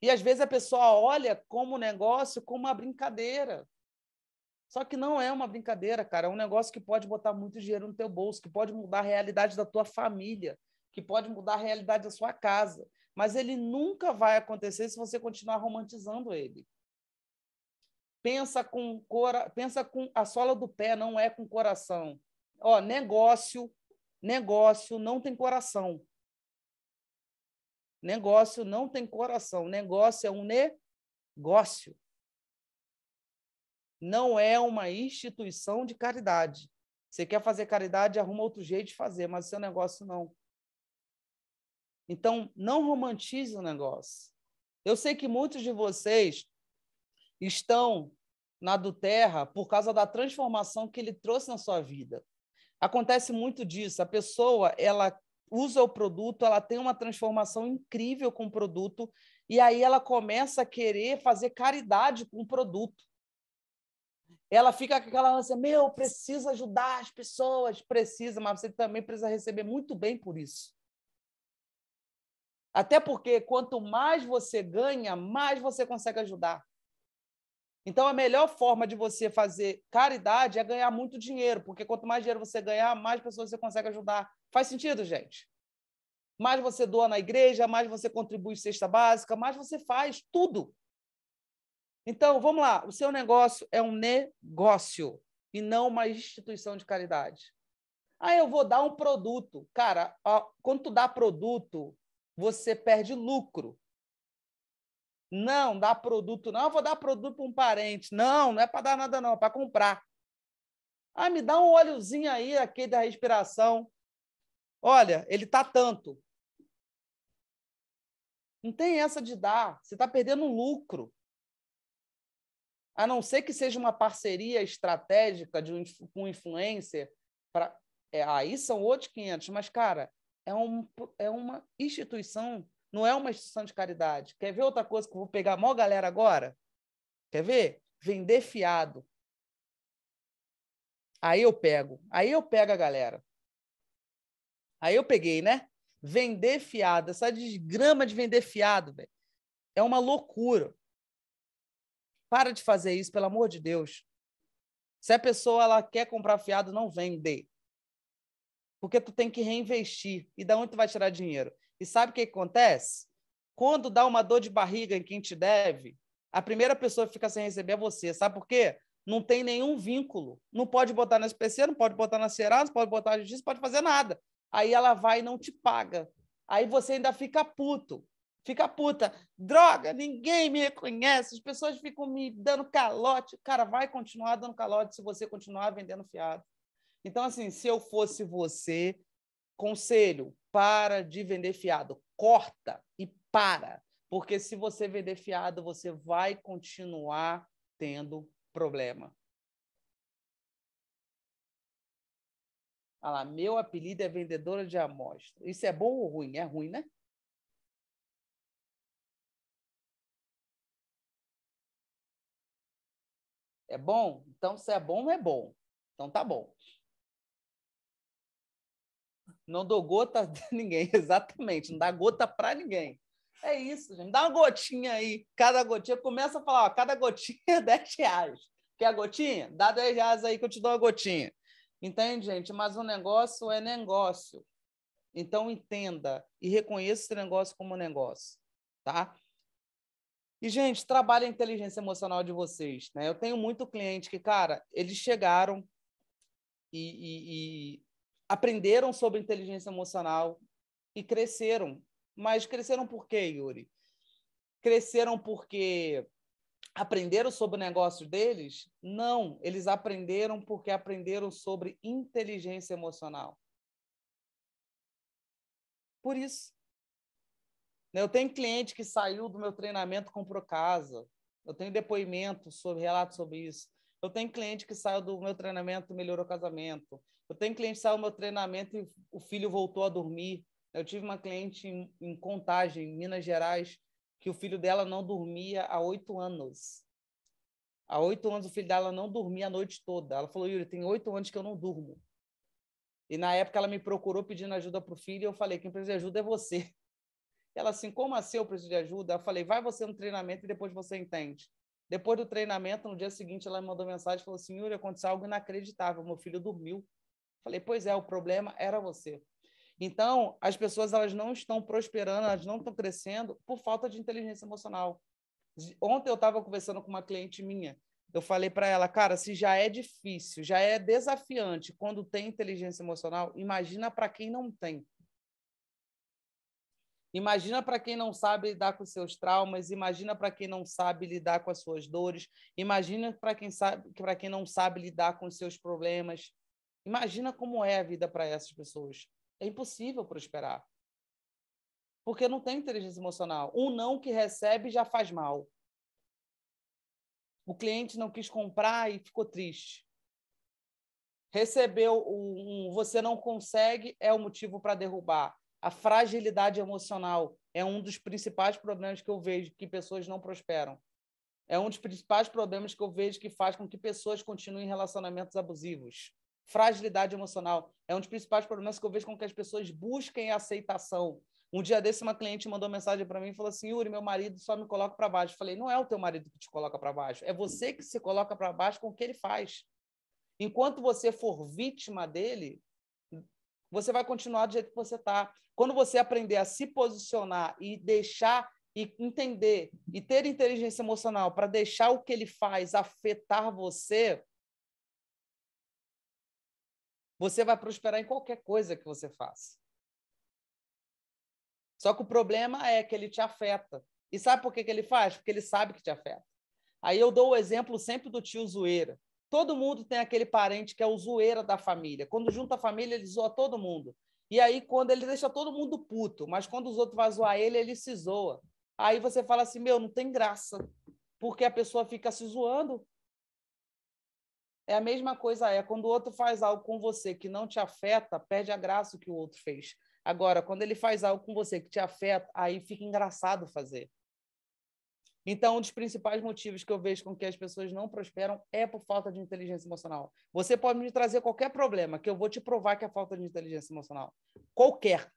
E às vezes a pessoa olha como negócio como uma brincadeira. Só que não é uma brincadeira, cara. É um negócio que pode botar muito dinheiro no teu bolso, que pode mudar a realidade da tua família, que pode mudar a realidade da sua casa. Mas ele nunca vai acontecer se você continuar romantizando ele pensa com, cora, pensa com a sola do pé, não é com coração. Ó, negócio, negócio não tem coração. Negócio não tem coração. Negócio é um negócio. Não é uma instituição de caridade. Você quer fazer caridade, arruma outro jeito de fazer, mas o seu negócio não. Então, não romantize o negócio. Eu sei que muitos de vocês estão na do terra por causa da transformação que ele trouxe na sua vida. Acontece muito disso. A pessoa, ela usa o produto, ela tem uma transformação incrível com o produto e aí ela começa a querer fazer caridade com o produto. Ela fica com aquela ânsia, meu, precisa ajudar as pessoas, precisa, mas você também precisa receber muito bem por isso. Até porque quanto mais você ganha, mais você consegue ajudar. Então, a melhor forma de você fazer caridade é ganhar muito dinheiro, porque quanto mais dinheiro você ganhar, mais pessoas você consegue ajudar. Faz sentido, gente? Mais você doa na igreja, mais você contribui cesta básica, mais você faz tudo. Então, vamos lá. O seu negócio é um negócio e não uma instituição de caridade. Ah, eu vou dar um produto. Cara, quando tu dá produto, você perde lucro. Não, dá produto não, eu vou dar produto para um parente. Não, não é para dar nada não, é para comprar. Ah, me dá um óleozinho aí, aquele da respiração. Olha, ele tá tanto. Não tem essa de dar. Você está perdendo lucro. A não ser que seja uma parceria estratégica de um, com um influencer. Pra, é, aí são outros 500. Mas, cara, é, um, é uma instituição não é uma instituição de caridade. Quer ver outra coisa que eu vou pegar a maior galera agora? Quer ver? Vender fiado. Aí eu pego. Aí eu pego a galera. Aí eu peguei, né? Vender fiado. Essa desgrama de vender fiado, velho. É uma loucura. Para de fazer isso, pelo amor de Deus. Se a pessoa ela quer comprar fiado, não vende. Porque tu tem que reinvestir. E da onde tu vai tirar dinheiro? E sabe o que, acontece? Quando dá uma dor de barriga em quem te deve, a primeira pessoa que fica sem receber é você. Sabe por quê? Não tem nenhum vínculo. Não pode botar na SPC, não pode botar na Serasa, não pode botar na Justiça, não pode fazer nada. Aí ela vai e não te paga. Aí você ainda fica puto. Fica puta. Droga, ninguém me reconhece, as pessoas ficam me dando calote. Cara, vai continuar dando calote se você continuar vendendo fiado. Então, assim, se eu fosse você, conselho, para de vender fiado. Corta e para. Porque se você vender fiado, você vai continuar tendo problema. Olha ah lá, meu apelido é vendedora de amostra. Isso é bom ou ruim? É ruim, né? É bom? Então, se é bom, é bom. Então, tá bom. Não dou gota de ninguém, exatamente. Não dá gota para ninguém. É isso, gente. Dá uma gotinha aí. Cada gotinha. Começa a falar, ó, cada gotinha é 10 reais. Quer a gotinha? Dá 10 reais aí que eu te dou a gotinha. Entende, gente? Mas o um negócio é negócio. Então, entenda e reconheça esse negócio como negócio, tá? E, gente, trabalha a inteligência emocional de vocês, né? Eu tenho muito cliente que, cara, eles chegaram e, e, e aprenderam sobre inteligência emocional e cresceram. Mas cresceram por quê, Yuri? Cresceram porque aprenderam sobre o negócio deles? Não, eles aprenderam porque aprenderam sobre inteligência emocional. Por isso. Eu tenho cliente que saiu do meu treinamento e comprou casa. Eu tenho depoimento sobre relato sobre isso. Eu tenho cliente que saiu do meu treinamento e melhorou o casamento. Eu tenho cliente que saiu do meu treinamento e o filho voltou a dormir. Eu tive uma cliente em, em Contagem, em Minas Gerais, que o filho dela não dormia há oito anos. Há oito anos o filho dela não dormia a noite toda. Ela falou, Yuri, tem oito anos que eu não durmo. E na época ela me procurou pedindo ajuda para o filho e eu falei, quem precisa de ajuda é você. Ela assim, como assim eu preciso de ajuda? Eu falei, vai você no treinamento e depois você entende. Depois do treinamento, no dia seguinte, ela me mandou mensagem e falou assim: Yuri, aconteceu algo inacreditável, meu filho dormiu. Falei, pois é, o problema era você. Então, as pessoas elas não estão prosperando, elas não estão crescendo por falta de inteligência emocional. Ontem eu estava conversando com uma cliente minha. Eu falei para ela, cara, se já é difícil, já é desafiante quando tem inteligência emocional, imagina para quem não tem. Imagina para quem não sabe lidar com seus traumas, imagina para quem não sabe lidar com as suas dores, imagina para quem sabe, para quem não sabe lidar com os seus problemas. Imagina como é a vida para essas pessoas. É impossível prosperar. Porque não tem inteligência emocional. Um não que recebe já faz mal. O cliente não quis comprar e ficou triste. Recebeu um, um você não consegue é o motivo para derrubar a fragilidade emocional é um dos principais problemas que eu vejo que pessoas não prosperam. É um dos principais problemas que eu vejo que faz com que pessoas continuem em relacionamentos abusivos. Fragilidade emocional é um dos principais problemas que eu vejo com que as pessoas busquem aceitação. Um dia desse, uma cliente mandou mensagem para mim e falou assim: Yuri, meu marido só me coloca para baixo. Eu falei: não é o teu marido que te coloca para baixo, é você que se coloca para baixo com o que ele faz. Enquanto você for vítima dele, você vai continuar do jeito que você está. Quando você aprender a se posicionar e deixar e entender e ter inteligência emocional para deixar o que ele faz afetar você, você vai prosperar em qualquer coisa que você faça. Só que o problema é que ele te afeta. E sabe por que, que ele faz? Porque ele sabe que te afeta. Aí eu dou o exemplo sempre do tio Zoeira. Todo mundo tem aquele parente que é o zoeira da família. Quando junta a família, ele zoa todo mundo. E aí, quando ele deixa todo mundo puto, mas quando os outros vão zoar ele, ele se zoa. Aí você fala assim: meu, não tem graça, porque a pessoa fica se zoando. É a mesma coisa, é quando o outro faz algo com você que não te afeta, perde a graça o que o outro fez. Agora, quando ele faz algo com você que te afeta, aí fica engraçado fazer. Então, um dos principais motivos que eu vejo com que as pessoas não prosperam é por falta de inteligência emocional. Você pode me trazer qualquer problema, que eu vou te provar que é falta de inteligência emocional. Qualquer.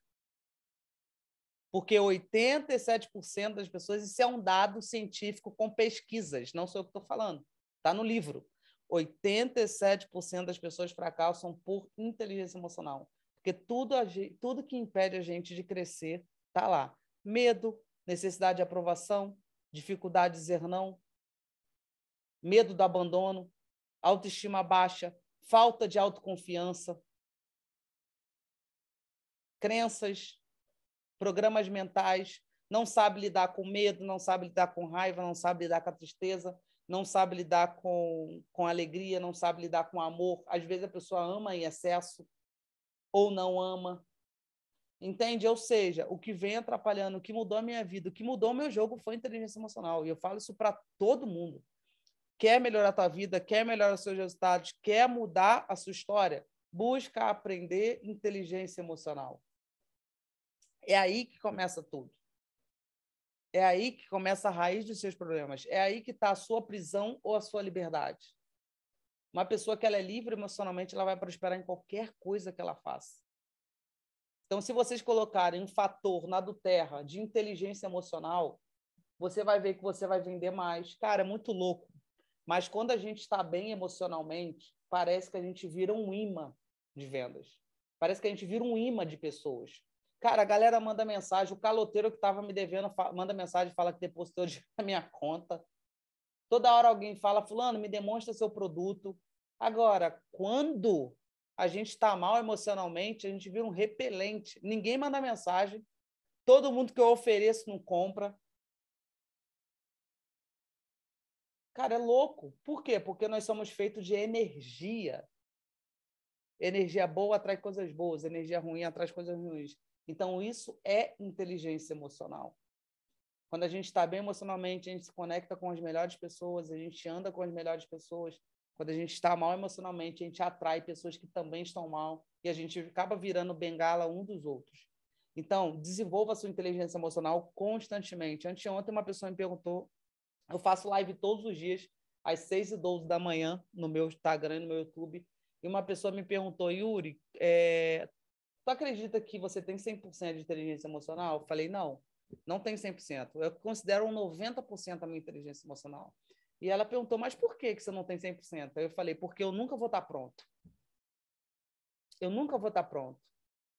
Porque 87% das pessoas, isso é um dado científico com pesquisas, não sei o que estou falando. Está no livro. 87% das pessoas fracassam por inteligência emocional. Porque tudo, tudo que impede a gente de crescer está lá. Medo, necessidade de aprovação, dificuldade de dizer não, medo do abandono, autoestima baixa, falta de autoconfiança, crenças, programas mentais, não sabe lidar com medo, não sabe lidar com raiva, não sabe lidar com a tristeza, não sabe lidar com, com alegria, não sabe lidar com amor. Às vezes a pessoa ama em excesso ou não ama. Entende? Ou seja, o que vem atrapalhando, o que mudou a minha vida, o que mudou o meu jogo foi inteligência emocional. E eu falo isso para todo mundo. Quer melhorar a tua vida, quer melhorar os seus resultados, quer mudar a sua história, busca aprender inteligência emocional. É aí que começa tudo. É aí que começa a raiz dos seus problemas. É aí que está a sua prisão ou a sua liberdade. Uma pessoa que ela é livre emocionalmente, ela vai prosperar em qualquer coisa que ela faça. Então, se vocês colocarem um fator na do Terra de inteligência emocional, você vai ver que você vai vender mais. Cara, é muito louco. Mas quando a gente está bem emocionalmente, parece que a gente vira um imã de vendas. Parece que a gente vira um imã de pessoas. Cara, a galera manda mensagem, o caloteiro que estava me devendo manda mensagem, fala que depositou dinheiro na minha conta. Toda hora alguém fala, fulano, me demonstra seu produto. Agora, quando a gente está mal emocionalmente, a gente vira um repelente. Ninguém manda mensagem, todo mundo que eu ofereço não compra. Cara, é louco. Por quê? Porque nós somos feitos de energia. Energia boa atrai coisas boas, energia ruim atrai coisas ruins. Então, isso é inteligência emocional. Quando a gente está bem emocionalmente, a gente se conecta com as melhores pessoas, a gente anda com as melhores pessoas, quando a gente está mal emocionalmente, a gente atrai pessoas que também estão mal e a gente acaba virando bengala um dos outros. Então, desenvolva a sua inteligência emocional constantemente. Anteontem, uma pessoa me perguntou: eu faço live todos os dias, às 6 e 12 da manhã, no meu Instagram, no meu YouTube. E uma pessoa me perguntou: Yuri, é, tu acredita que você tem 100% de inteligência emocional? Eu falei: não, não tem 100%. Eu considero 90% a minha inteligência emocional. E ela perguntou, mas por que, que você não tem 100%? Eu falei, porque eu nunca vou estar pronto. Eu nunca vou estar pronto.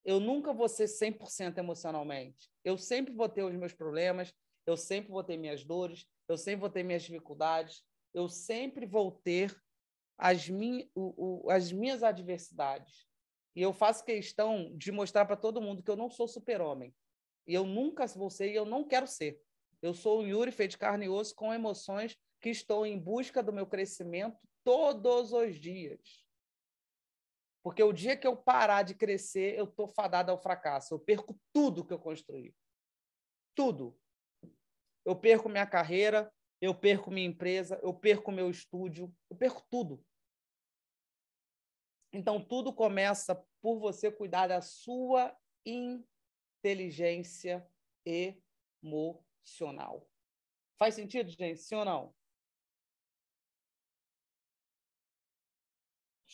Eu nunca vou ser 100% emocionalmente. Eu sempre vou ter os meus problemas, eu sempre vou ter minhas dores, eu sempre vou ter minhas dificuldades, eu sempre vou ter as, min, o, o, as minhas adversidades. E eu faço questão de mostrar para todo mundo que eu não sou super-homem. E eu nunca vou ser e eu não quero ser. Eu sou um Yuri feito de carne e osso, com emoções que estou em busca do meu crescimento todos os dias. Porque o dia que eu parar de crescer, eu estou fadado ao fracasso. Eu perco tudo que eu construí. Tudo. Eu perco minha carreira, eu perco minha empresa, eu perco meu estúdio, eu perco tudo. Então, tudo começa por você cuidar da sua inteligência emocional. Faz sentido, gente? Sim ou não?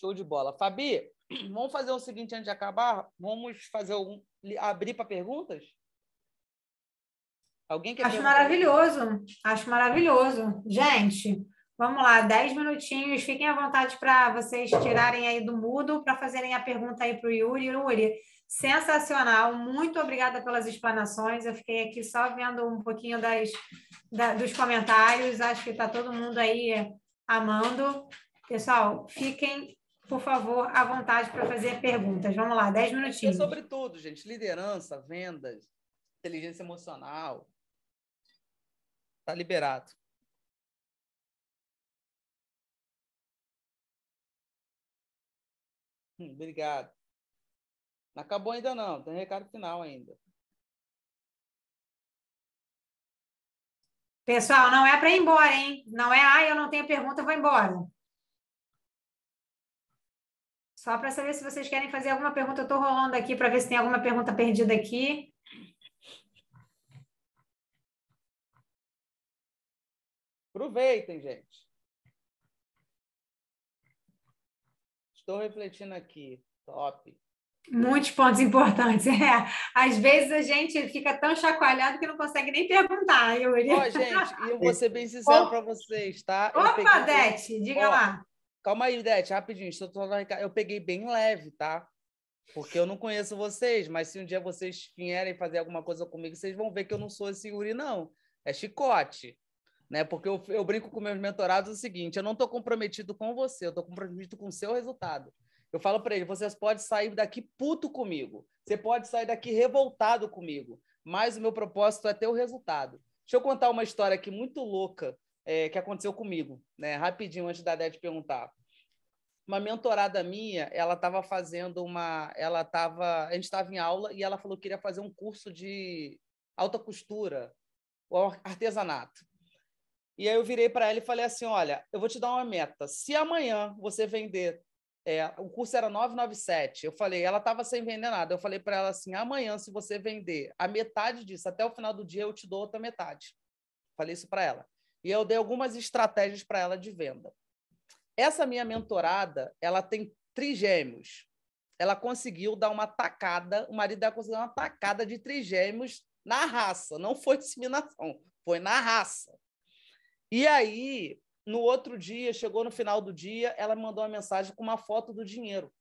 Show de bola. Fabi, vamos fazer o seguinte antes de acabar? Vamos fazer um, abrir para perguntas? Alguém quer Acho perguntar? maravilhoso. Acho maravilhoso. Gente, vamos lá, dez minutinhos. Fiquem à vontade para vocês tirarem aí do mudo para fazerem a pergunta aí para o Yuri. Yuri, sensacional. Muito obrigada pelas explanações. Eu fiquei aqui só vendo um pouquinho das, da, dos comentários. Acho que está todo mundo aí amando. Pessoal, fiquem por favor, à vontade para fazer perguntas. Vamos lá, 10 é minutinhos. É sobre tudo, gente. Liderança, vendas, inteligência emocional. Está liberado. Hum, obrigado. Não acabou ainda não, tem recado final ainda. Pessoal, não é para ir embora, hein? Não é, ah, eu não tenho pergunta, vou embora. Só para saber se vocês querem fazer alguma pergunta, eu estou rolando aqui para ver se tem alguma pergunta perdida aqui. Aproveitem, gente. Estou refletindo aqui. Top. Muitos pontos importantes. É. Às vezes a gente fica tão chacoalhado que não consegue nem perguntar, Yuri. Ó, oh, gente, e eu vou ser bem sincero para vocês, tá? Opa, peguei... Dete, diga oh, lá. Calma aí, Dete, rapidinho. Estou Eu peguei bem leve, tá? Porque eu não conheço vocês, mas se um dia vocês vierem fazer alguma coisa comigo, vocês vão ver que eu não sou esse guri, não. É chicote. Né? Porque eu, eu brinco com meus mentorados o seguinte: eu não estou comprometido com você, eu estou comprometido com o seu resultado. Eu falo para eles: vocês podem sair daqui puto comigo, você pode sair daqui revoltado comigo, mas o meu propósito é ter o resultado. Deixa eu contar uma história aqui muito louca é, que aconteceu comigo, né? Rapidinho antes da Dé perguntar. Uma mentorada minha, ela estava fazendo uma, ela estava, a gente estava em aula e ela falou que queria fazer um curso de alta costura ou artesanato. E aí eu virei para ela e falei assim, olha, eu vou te dar uma meta. Se amanhã você vender é, o curso era 997. Eu falei, ela estava sem vender nada. Eu falei para ela assim: amanhã, se você vender a metade disso, até o final do dia, eu te dou outra metade. Falei isso para ela e eu dei algumas estratégias para ela de venda. Essa minha mentorada, ela tem trigêmeos. Ela conseguiu dar uma tacada, o marido dela conseguiu dar uma tacada de trigêmeos na raça, não foi disseminação, foi na raça. E aí, no outro dia, chegou no final do dia, ela me mandou uma mensagem com uma foto do dinheiro.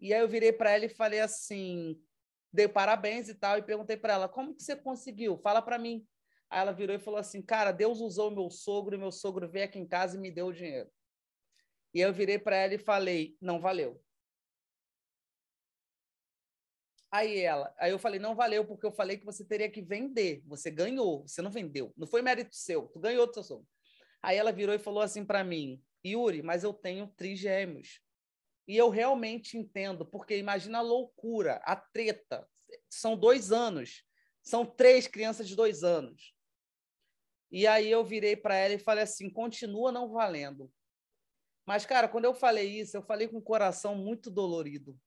E aí eu virei para ela e falei assim, dei parabéns e tal, e perguntei para ela, como que você conseguiu? Fala para mim. Aí ela virou e falou assim: Cara, Deus usou meu sogro, e meu sogro veio aqui em casa e me deu o dinheiro. E eu virei para ela e falei: Não valeu. Aí ela, aí eu falei: Não valeu, porque eu falei que você teria que vender. Você ganhou, você não vendeu. Não foi mérito seu, tu ganhou do seu sogro. Aí ela virou e falou assim para mim: Yuri, mas eu tenho trigêmeos. E eu realmente entendo, porque imagina a loucura, a treta. São dois anos, são três crianças de dois anos. E aí eu virei para ela e falei assim: continua não valendo. Mas, cara, quando eu falei isso, eu falei com o coração muito dolorido.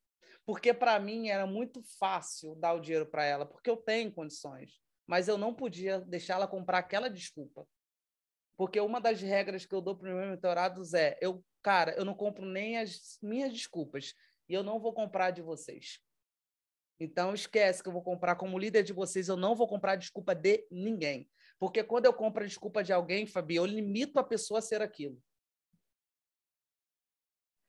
Porque para mim era muito fácil dar o dinheiro para ela, porque eu tenho condições. Mas eu não podia deixar ela comprar aquela desculpa. Porque uma das regras que eu dou para os meus mentorados é: eu, cara, eu não compro nem as minhas desculpas. E eu não vou comprar de vocês. Então, esquece que eu vou comprar como líder de vocês, eu não vou comprar desculpa de ninguém. Porque quando eu compro a desculpa de alguém, Fabi, eu limito a pessoa a ser aquilo.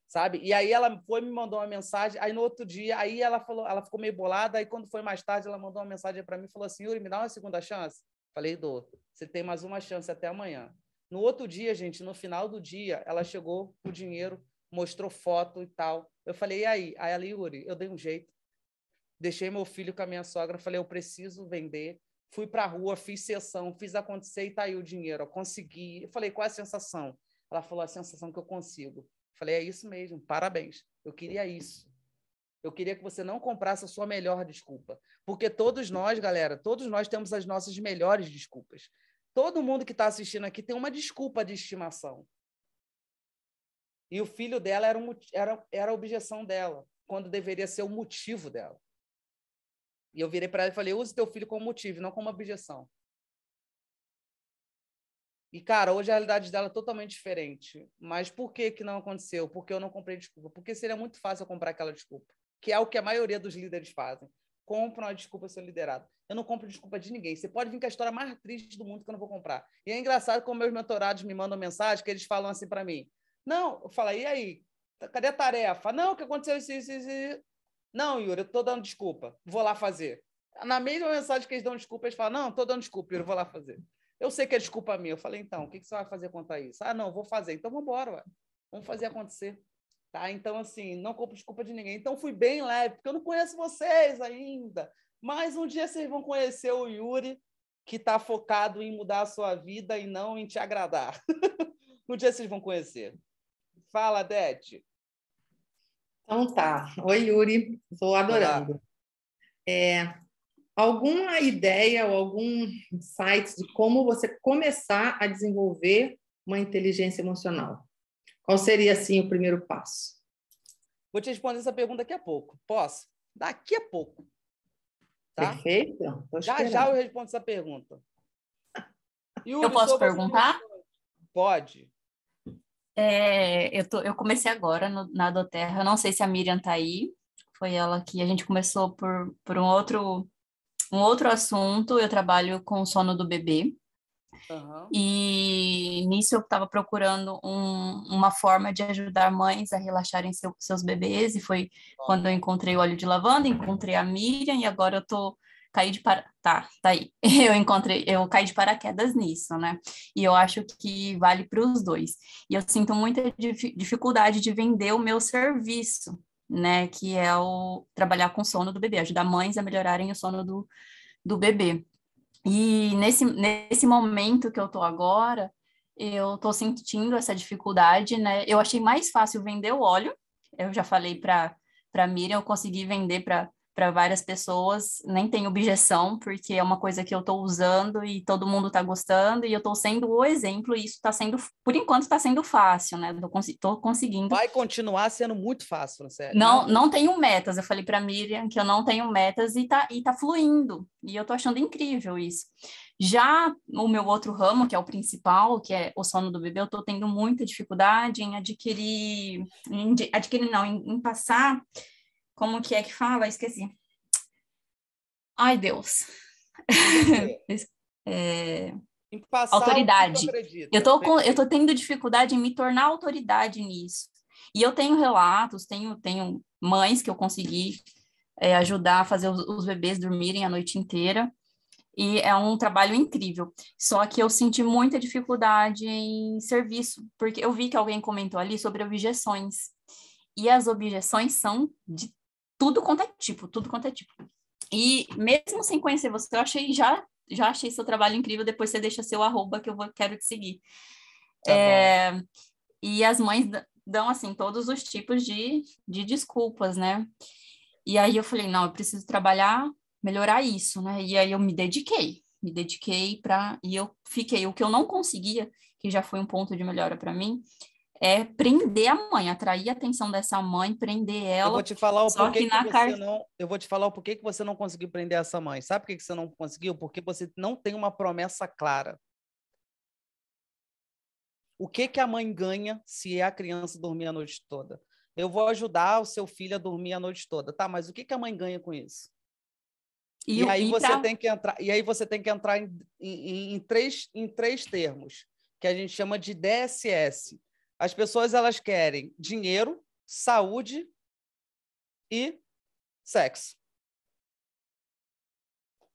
Sabe? E aí ela foi me mandou uma mensagem, aí no outro dia, aí ela falou, ela ficou meio bolada, aí quando foi mais tarde, ela mandou uma mensagem para mim, falou assim: "Yuri, me dá uma segunda chance?" Falei: "Dou. Você tem mais uma chance até amanhã." No outro dia, gente, no final do dia, ela chegou com o dinheiro, mostrou foto e tal. Eu falei: "E aí?" Aí ela: "Yuri, eu dei um jeito. Deixei meu filho com a minha sogra, falei: "Eu preciso vender Fui para a rua, fiz sessão, fiz acontecer e tá aí o dinheiro. Eu consegui. Eu falei, qual é a sensação? Ela falou, a sensação que eu consigo. Eu falei, é isso mesmo, parabéns. Eu queria isso. Eu queria que você não comprasse a sua melhor desculpa. Porque todos nós, galera, todos nós temos as nossas melhores desculpas. Todo mundo que está assistindo aqui tem uma desculpa de estimação. E o filho dela era, um, era, era a objeção dela, quando deveria ser o motivo dela. E eu virei para ela e falei: use teu filho como motivo, não como objeção. E, cara, hoje a realidade dela é totalmente diferente. Mas por que, que não aconteceu? Porque eu não comprei desculpa. Porque seria muito fácil eu comprar aquela desculpa, que é o que a maioria dos líderes fazem. Compram a desculpa seu liderado. Eu não compro desculpa de ninguém. Você pode vir com a história mais triste do mundo que eu não vou comprar. E é engraçado como meus mentorados me mandam mensagem que eles falam assim para mim. Não, eu falo, e aí? Cadê a tarefa? Não, o que aconteceu? Isso, isso, isso. Não, Yuri, eu estou dando desculpa, vou lá fazer. Na mesma mensagem que eles dão desculpa, eles falam: Não, estou dando desculpa, Yuri, vou lá fazer. Eu sei que é desculpa minha. Eu falei: Então, o que, que você vai fazer contra isso? Ah, não, vou fazer. Então, vamos embora, vamos fazer acontecer. Tá? Então, assim, não compro desculpa de ninguém. Então, fui bem leve, porque eu não conheço vocês ainda. Mas um dia vocês vão conhecer o Yuri, que está focado em mudar a sua vida e não em te agradar. um dia vocês vão conhecer. Fala, Dete. Então tá. Oi, Yuri. Estou adorando. É, alguma ideia ou algum site de como você começar a desenvolver uma inteligência emocional? Qual seria, assim, o primeiro passo? Vou te responder essa pergunta daqui a pouco. Posso? Daqui a pouco. Tá? Perfeito. Já, já eu respondo essa pergunta. Yuri, eu posso perguntar? Pode. É, eu, tô, eu comecei agora no, na Doterra, não sei se a Miriam tá aí, foi ela que a gente começou por, por um, outro, um outro assunto, eu trabalho com o sono do bebê, Uhum. E nisso eu estava procurando um, uma forma de ajudar mães a relaxarem seu, seus bebês, e foi uhum. quando eu encontrei o óleo de lavanda, encontrei a Miriam, e agora eu tô caí de para... Tá, tá aí. Eu encontrei, eu caí de paraquedas nisso, né? E eu acho que vale para os dois. E eu sinto muita dif dificuldade de vender o meu serviço, né? Que é o trabalhar com o sono do bebê, ajudar mães a melhorarem o sono do, do bebê. E nesse, nesse momento que eu tô agora, eu tô sentindo essa dificuldade, né? Eu achei mais fácil vender o óleo, eu já falei para para Miriam, eu consegui vender para para várias pessoas, nem tem objeção, porque é uma coisa que eu estou usando e todo mundo está gostando, e eu estou sendo o exemplo, e isso está sendo, por enquanto, está sendo fácil, né? Estou cons conseguindo. Vai continuar sendo muito fácil, Francélio. Né, não, não tenho metas. Eu falei para Miriam que eu não tenho metas e está e tá fluindo. E eu estou achando incrível isso. Já o meu outro ramo, que é o principal, que é o sono do bebê, eu estou tendo muita dificuldade em adquirir, em adquirir não, em, em passar como que é que fala? Esqueci. Ai, Deus. é... é autoridade. Eu tô, com, eu tô tendo dificuldade em me tornar autoridade nisso. E eu tenho relatos, tenho, tenho mães que eu consegui é, ajudar a fazer os, os bebês dormirem a noite inteira. E é um trabalho incrível. Só que eu senti muita dificuldade em serviço, porque eu vi que alguém comentou ali sobre objeções. E as objeções são de tudo quanto é tipo, tudo quanto é tipo. E mesmo sem conhecer você, eu achei já já achei seu trabalho incrível, depois você deixa seu arroba que eu vou, quero te seguir. Tá é, e as mães dão, assim, todos os tipos de, de desculpas, né? E aí eu falei, não, eu preciso trabalhar, melhorar isso, né? E aí eu me dediquei, me dediquei para... E eu fiquei, o que eu não conseguia, que já foi um ponto de melhora para mim, é prender a mãe, atrair a atenção dessa mãe, prender ela. Eu vou te falar o porquê que, que você car... não, eu vou te falar o porquê que você não conseguiu prender essa mãe. Sabe por que você não conseguiu? Porque você não tem uma promessa clara. O que que a mãe ganha se a criança dormir a noite toda? Eu vou ajudar o seu filho a dormir a noite toda. Tá, mas o que que a mãe ganha com isso? E, e aí e você tem que entrar, e aí você tem que entrar em, em, em, três, em três termos que a gente chama de DSS, as pessoas elas querem dinheiro, saúde e sexo.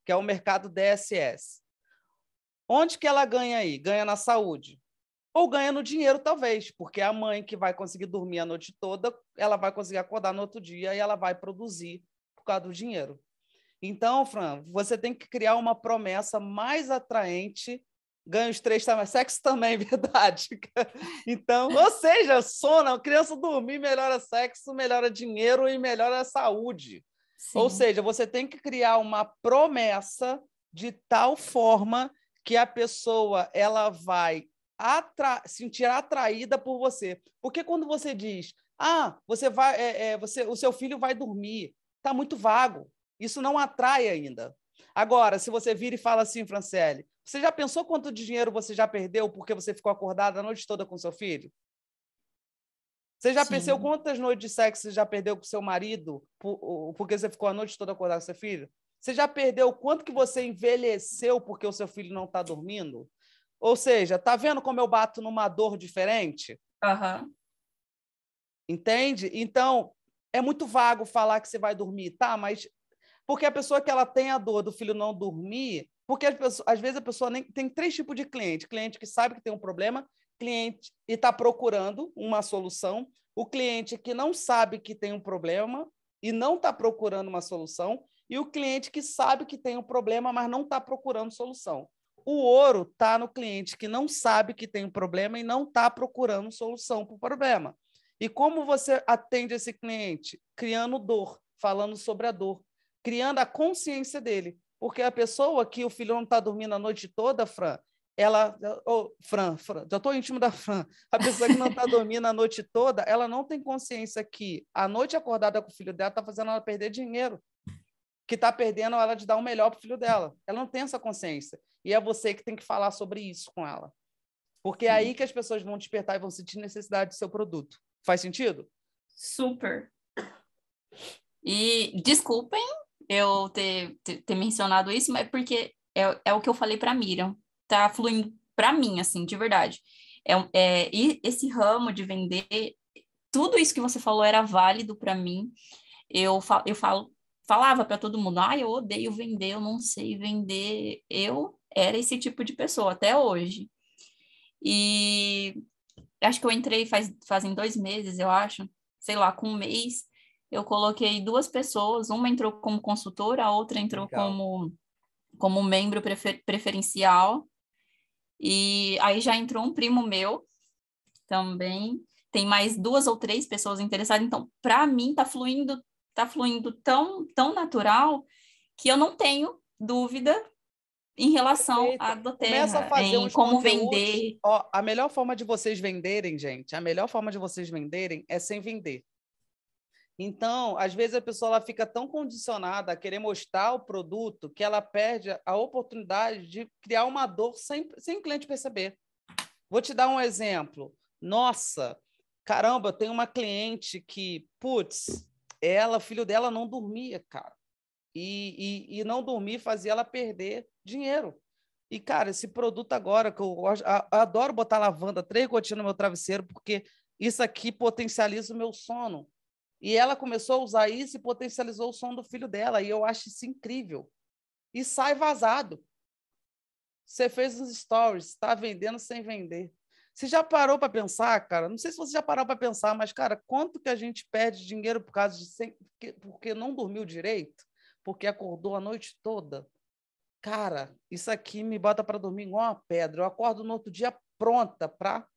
Que é o mercado DSS. Onde que ela ganha aí? Ganha na saúde. Ou ganha no dinheiro, talvez, porque a mãe que vai conseguir dormir a noite toda, ela vai conseguir acordar no outro dia e ela vai produzir por causa do dinheiro. Então, Fran, você tem que criar uma promessa mais atraente ganha os três também. Tá, sexo também, verdade. Então, ou seja, sono, criança dormir melhora sexo, melhora dinheiro e melhora saúde. Sim. Ou seja, você tem que criar uma promessa de tal forma que a pessoa ela vai atra sentir atraída por você. Porque quando você diz, ah, você vai, é, é, você, o seu filho vai dormir, está muito vago. Isso não atrai ainda. Agora, se você vira e fala assim, Franciele, você já pensou quanto de dinheiro você já perdeu porque você ficou acordada a noite toda com seu filho? Você já Sim. pensou quantas noites de sexo você já perdeu com seu marido porque você ficou a noite toda acordada com seu filho? Você já perdeu quanto que você envelheceu porque o seu filho não está dormindo? Ou seja, tá vendo como eu bato numa dor diferente? Uhum. Entende? Então, é muito vago falar que você vai dormir, tá? Mas porque a pessoa que ela tem a dor do filho não dormir, porque pessoas, às vezes a pessoa nem, tem três tipos de cliente: cliente que sabe que tem um problema, cliente e está procurando uma solução, o cliente que não sabe que tem um problema e não está procurando uma solução, e o cliente que sabe que tem um problema, mas não está procurando solução. O ouro está no cliente que não sabe que tem um problema e não está procurando solução para o problema. E como você atende esse cliente? Criando dor, falando sobre a dor, criando a consciência dele. Porque a pessoa que o filho não está dormindo a noite toda, Fran, ela. Oh, Fran, Fran, já estou íntimo da Fran. A pessoa que não está dormindo a noite toda, ela não tem consciência que a noite acordada com o filho dela está fazendo ela perder dinheiro. Que está perdendo ela de dar o melhor para o filho dela. Ela não tem essa consciência. E é você que tem que falar sobre isso com ela. Porque é aí que as pessoas vão despertar e vão sentir necessidade do seu produto. Faz sentido? Super. E desculpem eu ter, ter, ter mencionado isso, mas é porque é, é o que eu falei para Miriam, tá fluindo para mim, assim, de verdade. É, é, esse ramo de vender, tudo isso que você falou era válido para mim. Eu, eu falo, falava para todo mundo, ah, eu odeio vender, eu não sei vender. Eu era esse tipo de pessoa até hoje. E acho que eu entrei faz, fazem dois meses, eu acho, sei lá, com um mês eu coloquei duas pessoas, uma entrou como consultora, a outra entrou Legal. como, como membro prefer, preferencial. E aí já entrou um primo meu também. Tem mais duas ou três pessoas interessadas. Então, para mim, tá fluindo, tá fluindo tão, tão natural que eu não tenho dúvida em relação Perfeito. à do Começa a fazer em como conteúdos. vender. Ó, a melhor forma de vocês venderem, gente, a melhor forma de vocês venderem é sem vender. Então, às vezes a pessoa ela fica tão condicionada a querer mostrar o produto que ela perde a oportunidade de criar uma dor sem, sem o cliente perceber. Vou te dar um exemplo. Nossa, caramba, tem uma cliente que, putz, ela, filho dela não dormia, cara. E, e, e não dormir fazia ela perder dinheiro. E, cara, esse produto agora, que eu, eu adoro botar lavanda, três gotinhas no meu travesseiro, porque isso aqui potencializa o meu sono. E ela começou a usar isso e potencializou o som do filho dela. E eu acho isso incrível. E sai vazado. Você fez uns stories, está vendendo sem vender. Você já parou para pensar, cara? Não sei se você já parou para pensar, mas, cara, quanto que a gente perde dinheiro por causa de sem... porque não dormiu direito? Porque acordou a noite toda? Cara, isso aqui me bota para dormir igual uma pedra. Eu acordo no outro dia pronta para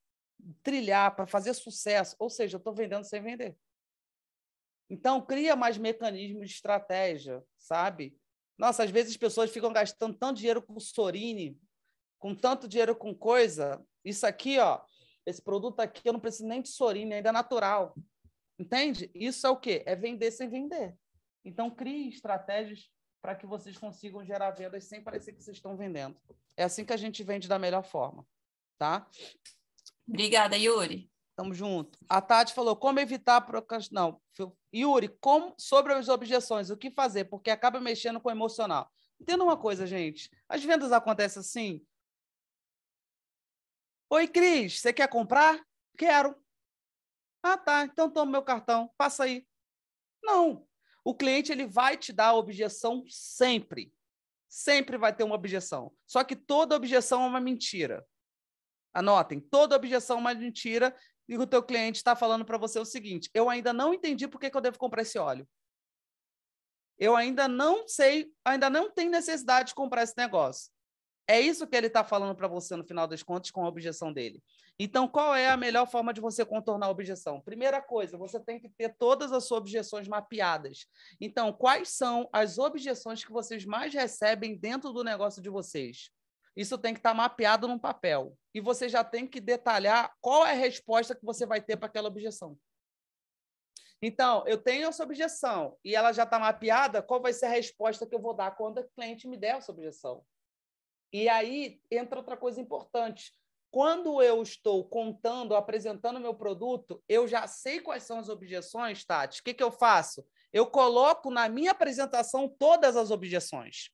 trilhar, para fazer sucesso. Ou seja, eu estou vendendo sem vender. Então, cria mais mecanismos de estratégia, sabe? Nossa, às vezes as pessoas ficam gastando tanto dinheiro com Sorine, com tanto dinheiro com coisa. Isso aqui, ó, esse produto aqui, eu não preciso nem de Sorine, ainda é natural. Entende? Isso é o quê? É vender sem vender. Então, crie estratégias para que vocês consigam gerar vendas sem parecer que vocês estão vendendo. É assim que a gente vende da melhor forma, tá? Obrigada, Yuri. Tamo junto. A Tati falou como evitar procrastinar. Yuri, como sobre as objeções, o que fazer? Porque acaba mexendo com o emocional. Entenda uma coisa, gente. As vendas acontecem assim. Oi, Cris, você quer comprar? Quero. Ah, tá. Então toma meu cartão. Passa aí. Não. O cliente ele vai te dar a objeção sempre. Sempre vai ter uma objeção. Só que toda objeção é uma mentira. Anotem, toda objeção é uma mentira e o teu cliente está falando para você o seguinte: eu ainda não entendi por que, que eu devo comprar esse óleo. Eu ainda não sei, ainda não tem necessidade de comprar esse negócio. É isso que ele está falando para você no final das contas com a objeção dele. Então, qual é a melhor forma de você contornar a objeção? Primeira coisa, você tem que ter todas as suas objeções mapeadas. Então, quais são as objeções que vocês mais recebem dentro do negócio de vocês? Isso tem que estar tá mapeado num papel. E você já tem que detalhar qual é a resposta que você vai ter para aquela objeção. Então, eu tenho essa objeção e ela já está mapeada, qual vai ser a resposta que eu vou dar quando o cliente me der essa objeção? E aí entra outra coisa importante. Quando eu estou contando, apresentando meu produto, eu já sei quais são as objeções, Tati. O que, que eu faço? Eu coloco na minha apresentação todas as objeções.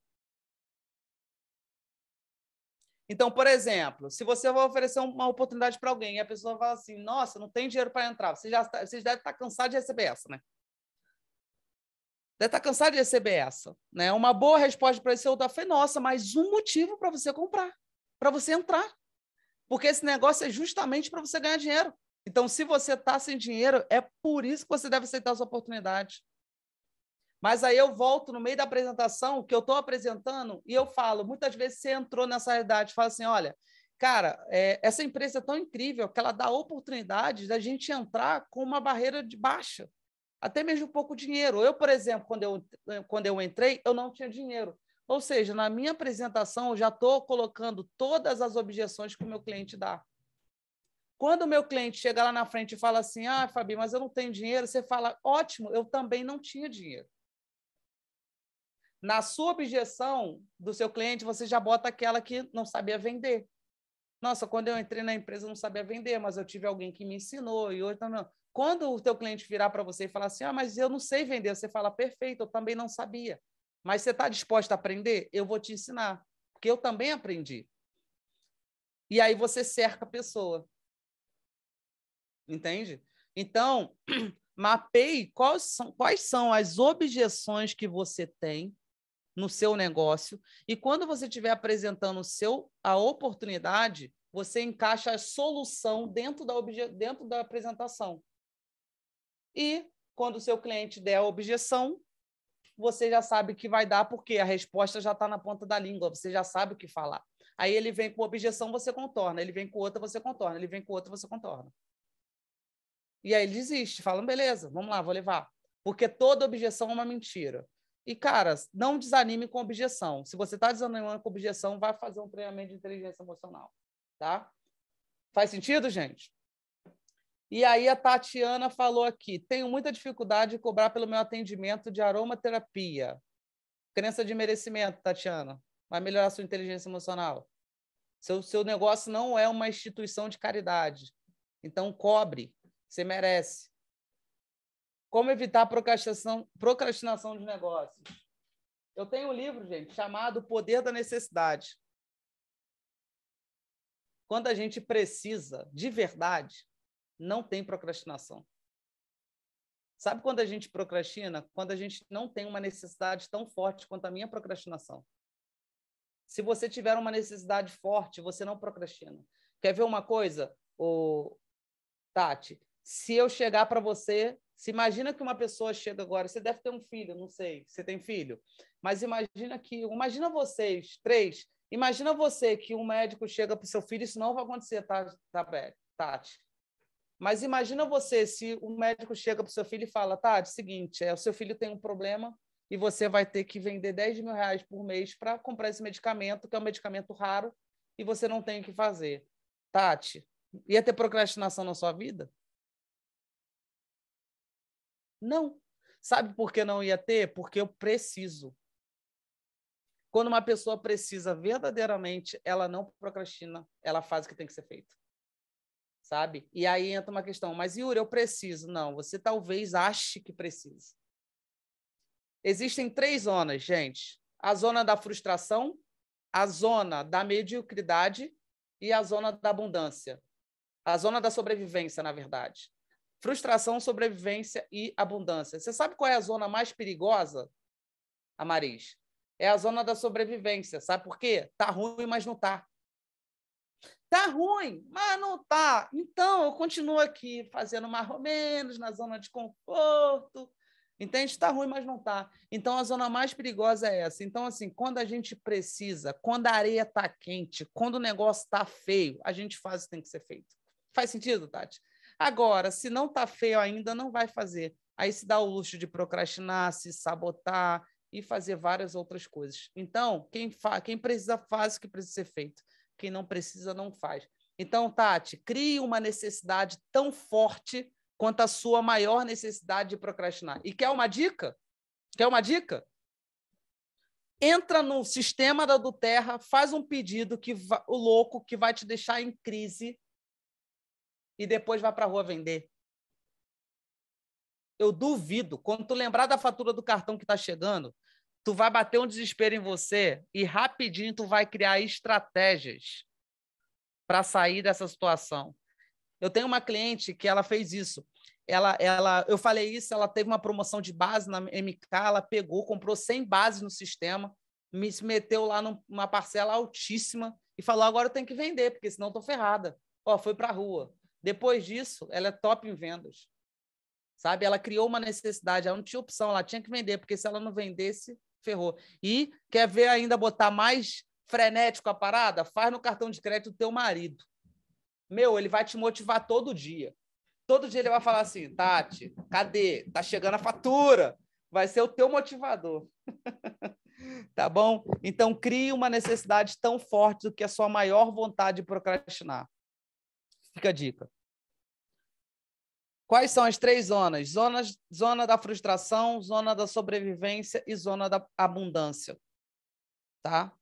Então, por exemplo, se você vai oferecer uma oportunidade para alguém e a pessoa fala assim: nossa, não tem dinheiro para entrar, você já, tá, você já deve estar tá cansado de receber essa, né? Deve estar tá cansado de receber essa. Né? Uma boa resposta para esse outro foi: nossa, mais um motivo para você comprar, para você entrar. Porque esse negócio é justamente para você ganhar dinheiro. Então, se você está sem dinheiro, é por isso que você deve aceitar essa oportunidade. Mas aí eu volto no meio da apresentação, que eu estou apresentando, e eu falo, muitas vezes você entrou nessa realidade, fala assim, olha, cara, é, essa empresa é tão incrível que ela dá oportunidades da gente entrar com uma barreira de baixa, até mesmo pouco dinheiro. Eu, por exemplo, quando eu, quando eu entrei, eu não tinha dinheiro. Ou seja, na minha apresentação, eu já estou colocando todas as objeções que o meu cliente dá. Quando o meu cliente chega lá na frente e fala assim, ah, Fabi, mas eu não tenho dinheiro, você fala, ótimo, eu também não tinha dinheiro. Na sua objeção do seu cliente, você já bota aquela que não sabia vender. Nossa, quando eu entrei na empresa, eu não sabia vender, mas eu tive alguém que me ensinou e hoje também. Quando o teu cliente virar para você e falar assim, ah, mas eu não sei vender, você fala, perfeito, eu também não sabia. Mas você está disposto a aprender? Eu vou te ensinar, porque eu também aprendi. E aí você cerca a pessoa. Entende? Então, mapeie quais são, quais são as objeções que você tem no seu negócio. E quando você estiver apresentando o seu, a oportunidade, você encaixa a solução dentro da, dentro da apresentação. E quando o seu cliente der a objeção, você já sabe que vai dar, porque a resposta já está na ponta da língua, você já sabe o que falar. Aí ele vem com objeção, você contorna, ele vem com outra, você contorna, ele vem com outra, você contorna. E aí ele desiste, fala, beleza, vamos lá, vou levar. Porque toda objeção é uma mentira. E, cara, não desanime com objeção. Se você está desanimando com objeção, vai fazer um treinamento de inteligência emocional, tá? Faz sentido, gente? E aí a Tatiana falou aqui, tenho muita dificuldade de cobrar pelo meu atendimento de aromaterapia. Crença de merecimento, Tatiana. Vai melhorar sua inteligência emocional. Seu, seu negócio não é uma instituição de caridade. Então, cobre. Você merece. Como evitar procrastinação, procrastinação de negócios. Eu tenho um livro, gente, chamado Poder da Necessidade. Quando a gente precisa de verdade, não tem procrastinação. Sabe quando a gente procrastina? Quando a gente não tem uma necessidade tão forte quanto a minha procrastinação. Se você tiver uma necessidade forte, você não procrastina. Quer ver uma coisa, o Tati? se eu chegar para você, se imagina que uma pessoa chega agora, você deve ter um filho, não sei, você tem filho, mas imagina que, imagina vocês três, imagina você que um médico chega para o seu filho, isso não vai acontecer, tá, tá, Tati? Mas imagina você se um médico chega para o seu filho e fala, Tati, seguinte, é, o seu filho tem um problema e você vai ter que vender 10 mil reais por mês para comprar esse medicamento, que é um medicamento raro e você não tem o que fazer. Tati, ia ter procrastinação na sua vida? Não. Sabe por que não ia ter? Porque eu preciso. Quando uma pessoa precisa verdadeiramente, ela não procrastina, ela faz o que tem que ser feito. Sabe? E aí entra uma questão, mas Yuri, eu preciso. Não, você talvez ache que precisa. Existem três zonas, gente: a zona da frustração, a zona da mediocridade e a zona da abundância. A zona da sobrevivência, na verdade frustração, sobrevivência e abundância. Você sabe qual é a zona mais perigosa, Amaris? É a zona da sobrevivência. Sabe por quê? Tá ruim, mas não tá. Tá ruim, mas não tá. Então, eu continuo aqui fazendo mais ou menos na zona de conforto. Entende? Está ruim, mas não está. Então, a zona mais perigosa é essa. Então, assim, quando a gente precisa, quando a areia está quente, quando o negócio está feio, a gente faz o que tem que ser feito. Faz sentido, Tati? Agora, se não está feio ainda, não vai fazer. Aí se dá o luxo de procrastinar, se sabotar e fazer várias outras coisas. Então, quem, fa quem precisa faz o que precisa ser feito. Quem não precisa, não faz. Então, Tati, crie uma necessidade tão forte quanto a sua maior necessidade de procrastinar. E quer uma dica? Quer uma dica? entra no sistema da Terra, faz um pedido que o louco que vai te deixar em crise, e depois vai para a rua vender. Eu duvido, quando tu lembrar da fatura do cartão que está chegando, tu vai bater um desespero em você e rapidinho tu vai criar estratégias para sair dessa situação. Eu tenho uma cliente que ela fez isso. Ela, ela, eu falei isso, ela teve uma promoção de base na MK, ela pegou, comprou 100 bases no sistema, me meteu lá numa parcela altíssima e falou: agora eu tenho que vender, porque senão estou ferrada. Ó, foi para a rua. Depois disso, ela é top em vendas. Sabe? Ela criou uma necessidade, ela não tinha opção, ela tinha que vender, porque se ela não vendesse, ferrou. E quer ver ainda botar mais frenético a parada? Faz no cartão de crédito do teu marido. Meu, ele vai te motivar todo dia. Todo dia ele vai falar assim, Tati, cadê? Tá chegando a fatura. Vai ser o teu motivador. tá bom? Então, crie uma necessidade tão forte do que a sua maior vontade de procrastinar. Fica a dica. Quais são as três zonas? Zonas zona da frustração, zona da sobrevivência e zona da abundância. Tá?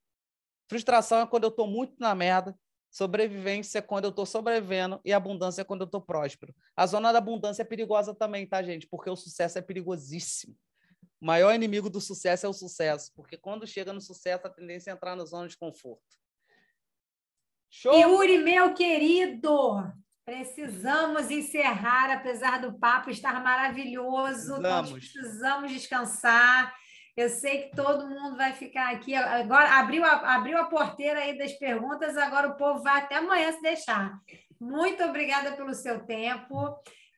Frustração é quando eu estou muito na merda, sobrevivência é quando eu estou sobrevivendo e abundância é quando eu estou próspero. A zona da abundância é perigosa também, tá, gente? Porque o sucesso é perigosíssimo. O maior inimigo do sucesso é o sucesso, porque quando chega no sucesso, a tendência é entrar na zona de conforto. Show. Yuri, meu querido, precisamos encerrar, apesar do papo estar maravilhoso. Precisamos. Nós precisamos descansar. Eu sei que todo mundo vai ficar aqui. Agora abriu a, abriu a porteira aí das perguntas, agora o povo vai até amanhã se deixar. Muito obrigada pelo seu tempo.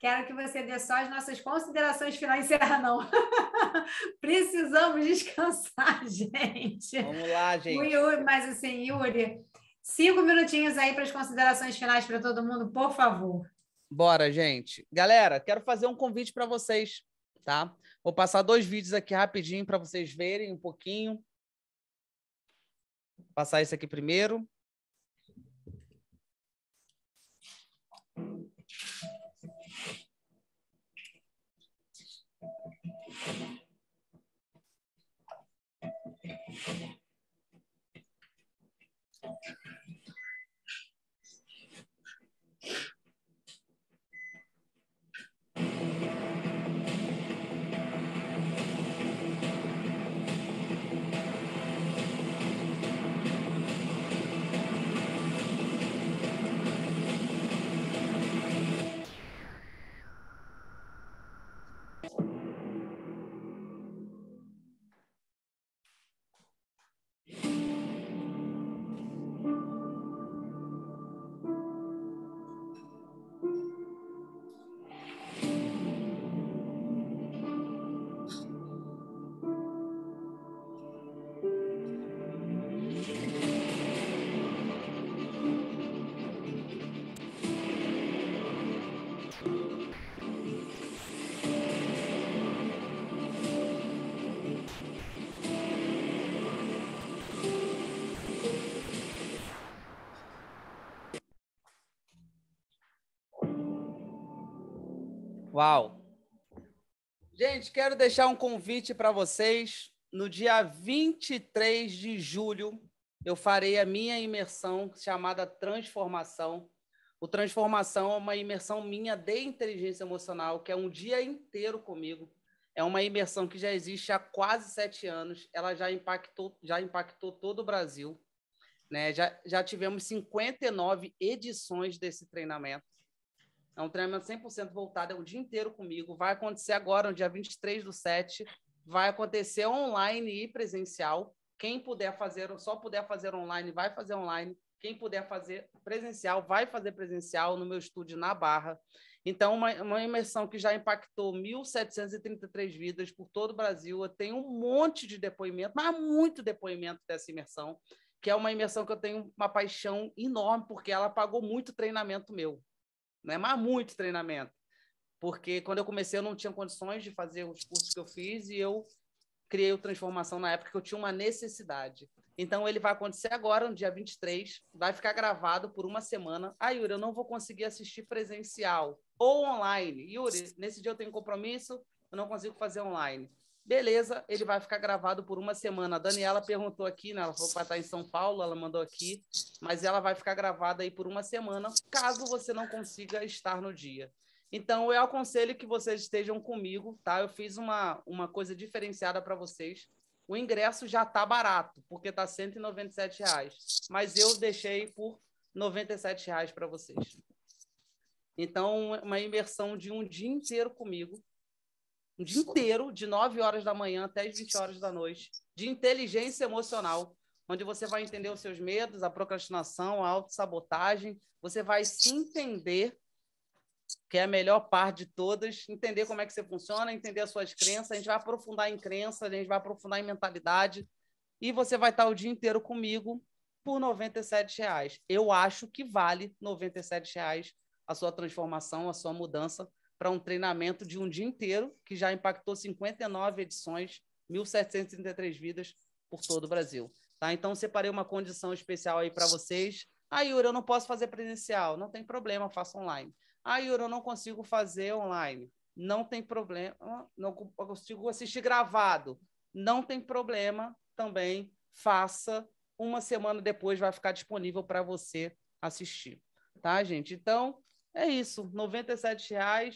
Quero que você dê só as nossas considerações finais. Será não? Precisamos descansar, gente. Vamos lá, gente. O Yuri, mas assim, Yuri, Cinco minutinhos aí para as considerações finais para todo mundo, por favor. Bora, gente. Galera, quero fazer um convite para vocês, tá? Vou passar dois vídeos aqui rapidinho para vocês verem um pouquinho. Vou passar esse aqui primeiro. Thank Uau! Gente, quero deixar um convite para vocês. No dia 23 de julho, eu farei a minha imersão chamada Transformação. O Transformação é uma imersão minha de inteligência emocional, que é um dia inteiro comigo. É uma imersão que já existe há quase sete anos. Ela já impactou, já impactou todo o Brasil. Né? Já, já tivemos 59 edições desse treinamento. É um treinamento 100% voltado, é o dia inteiro comigo. Vai acontecer agora, no dia 23 do 7. Vai acontecer online e presencial. Quem puder fazer, só puder fazer online, vai fazer online. Quem puder fazer presencial, vai fazer presencial no meu estúdio na Barra. Então, uma, uma imersão que já impactou 1.733 vidas por todo o Brasil. Eu tenho um monte de depoimento, mas muito depoimento dessa imersão, que é uma imersão que eu tenho uma paixão enorme, porque ela pagou muito treinamento meu né? mas muito treinamento. Porque quando eu comecei, eu não tinha condições de fazer os cursos que eu fiz e eu criei o Transformação na época que eu tinha uma necessidade. Então, ele vai acontecer agora, no dia 23, vai ficar gravado por uma semana. Ah, Yuri, eu não vou conseguir assistir presencial ou online. Yuri, nesse dia eu tenho compromisso, eu não consigo fazer online. Beleza, ele vai ficar gravado por uma semana. A Daniela perguntou aqui, né? Ela falou que vai estar em São Paulo, ela mandou aqui, mas ela vai ficar gravada aí por uma semana, caso você não consiga estar no dia. Então, eu aconselho que vocês estejam comigo, tá? Eu fiz uma, uma coisa diferenciada para vocês. O ingresso já tá barato, porque tá R$ reais, mas eu deixei por R$ reais para vocês. Então, é uma imersão de um dia inteiro comigo, um dia inteiro, de 9 horas da manhã até as 20 horas da noite, de inteligência emocional, onde você vai entender os seus medos, a procrastinação, a autossabotagem, você vai se entender, que é a melhor parte de todas, entender como é que você funciona, entender as suas crenças, a gente vai aprofundar em crença, a gente vai aprofundar em mentalidade, e você vai estar o dia inteiro comigo por R$ 97,00. Eu acho que vale R$ 97,00 a sua transformação, a sua mudança, para um treinamento de um dia inteiro, que já impactou 59 edições, 1.733 vidas por todo o Brasil. Tá? Então, separei uma condição especial aí para vocês. Ah, Yuri, eu não posso fazer presencial. Não tem problema, faça online. Ah, Yuri, eu não consigo fazer online. Não tem problema. Não consigo assistir gravado. Não tem problema também. Faça. Uma semana depois vai ficar disponível para você assistir. Tá, gente? Então, é isso, R$ 97,00,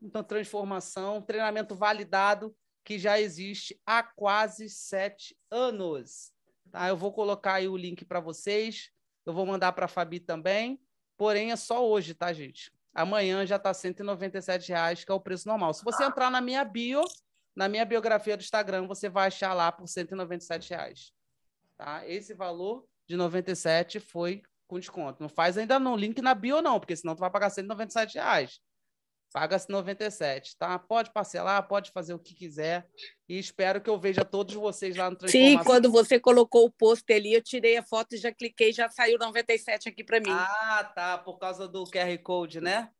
então transformação, treinamento validado que já existe há quase sete anos. Tá? Eu vou colocar aí o link para vocês, eu vou mandar para a Fabi também, porém é só hoje, tá, gente? Amanhã já está R$ reais que é o preço normal. Se você entrar na minha bio, na minha biografia do Instagram, você vai achar lá por R$ reais. Tá? Esse valor de 97 foi com desconto. Não faz ainda não, link na bio não, porque senão tu vai pagar 197 reais. Paga-se 97, tá? Pode parcelar, pode fazer o que quiser. E espero que eu veja todos vocês lá no Transformação. Sim, quando você colocou o post ali, eu tirei a foto, e já cliquei, já saiu 97 aqui para mim. Ah, tá, por causa do QR Code, né?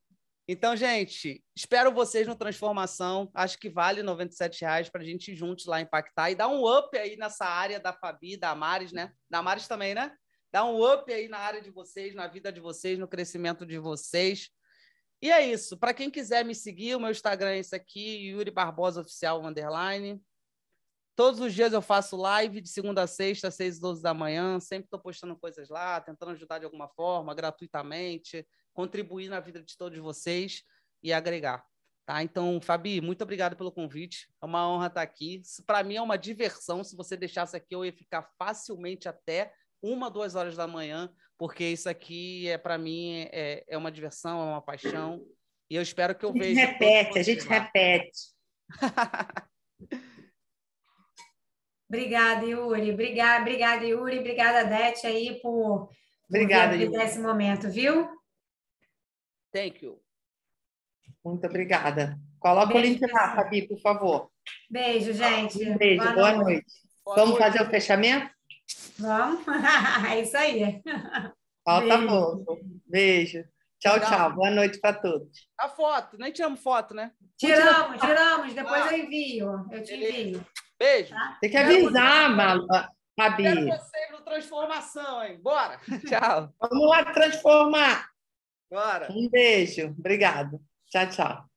Então, gente, espero vocês no Transformação. Acho que vale 97 reais para a gente juntos lá impactar e dar um up aí nessa área da Fabi, da Maris, né? Da Maris também, né? Dá um up aí na área de vocês, na vida de vocês, no crescimento de vocês. E é isso. Para quem quiser me seguir, o meu Instagram é esse aqui, Yuri Barbosa Oficial Underline. Todos os dias eu faço live de segunda a sexta, às seis e doze da manhã. Sempre estou postando coisas lá, tentando ajudar de alguma forma, gratuitamente, contribuir na vida de todos vocês e agregar. Tá? Então, Fabi, muito obrigado pelo convite. É uma honra estar aqui. Para mim é uma diversão. Se você deixasse aqui, eu ia ficar facilmente até uma, duas horas da manhã, porque isso aqui é para mim é, é uma diversão, é uma paixão. E eu espero que eu veja. A gente repete, a gente repete. obrigada, Yuri. Obrigada, obrigada, Yuri. Obrigada, Dete, aí, por, obrigada, por esse momento, viu? Thank you. Muito obrigada. Coloca beijo, o link lá, Fabi, por favor. Beijo, gente. Um beijo, boa, boa noite. noite. Boa Vamos noite. fazer o fechamento? Vamos? é isso aí. Falta tá Beijo. pouco. Beijo. Tchau, tchau, tchau. Boa noite para todos. A foto, nem tiramos foto, né? Tiramos, tiramos. Depois ah, eu envio. Eu te beleza. envio. Beijo. Tá? Tem que avisar, Malu. Fabi. no Transformação, hein? Bora! Tchau. Vamos lá transformar. Bora. Um beijo. Obrigado. Tchau, tchau.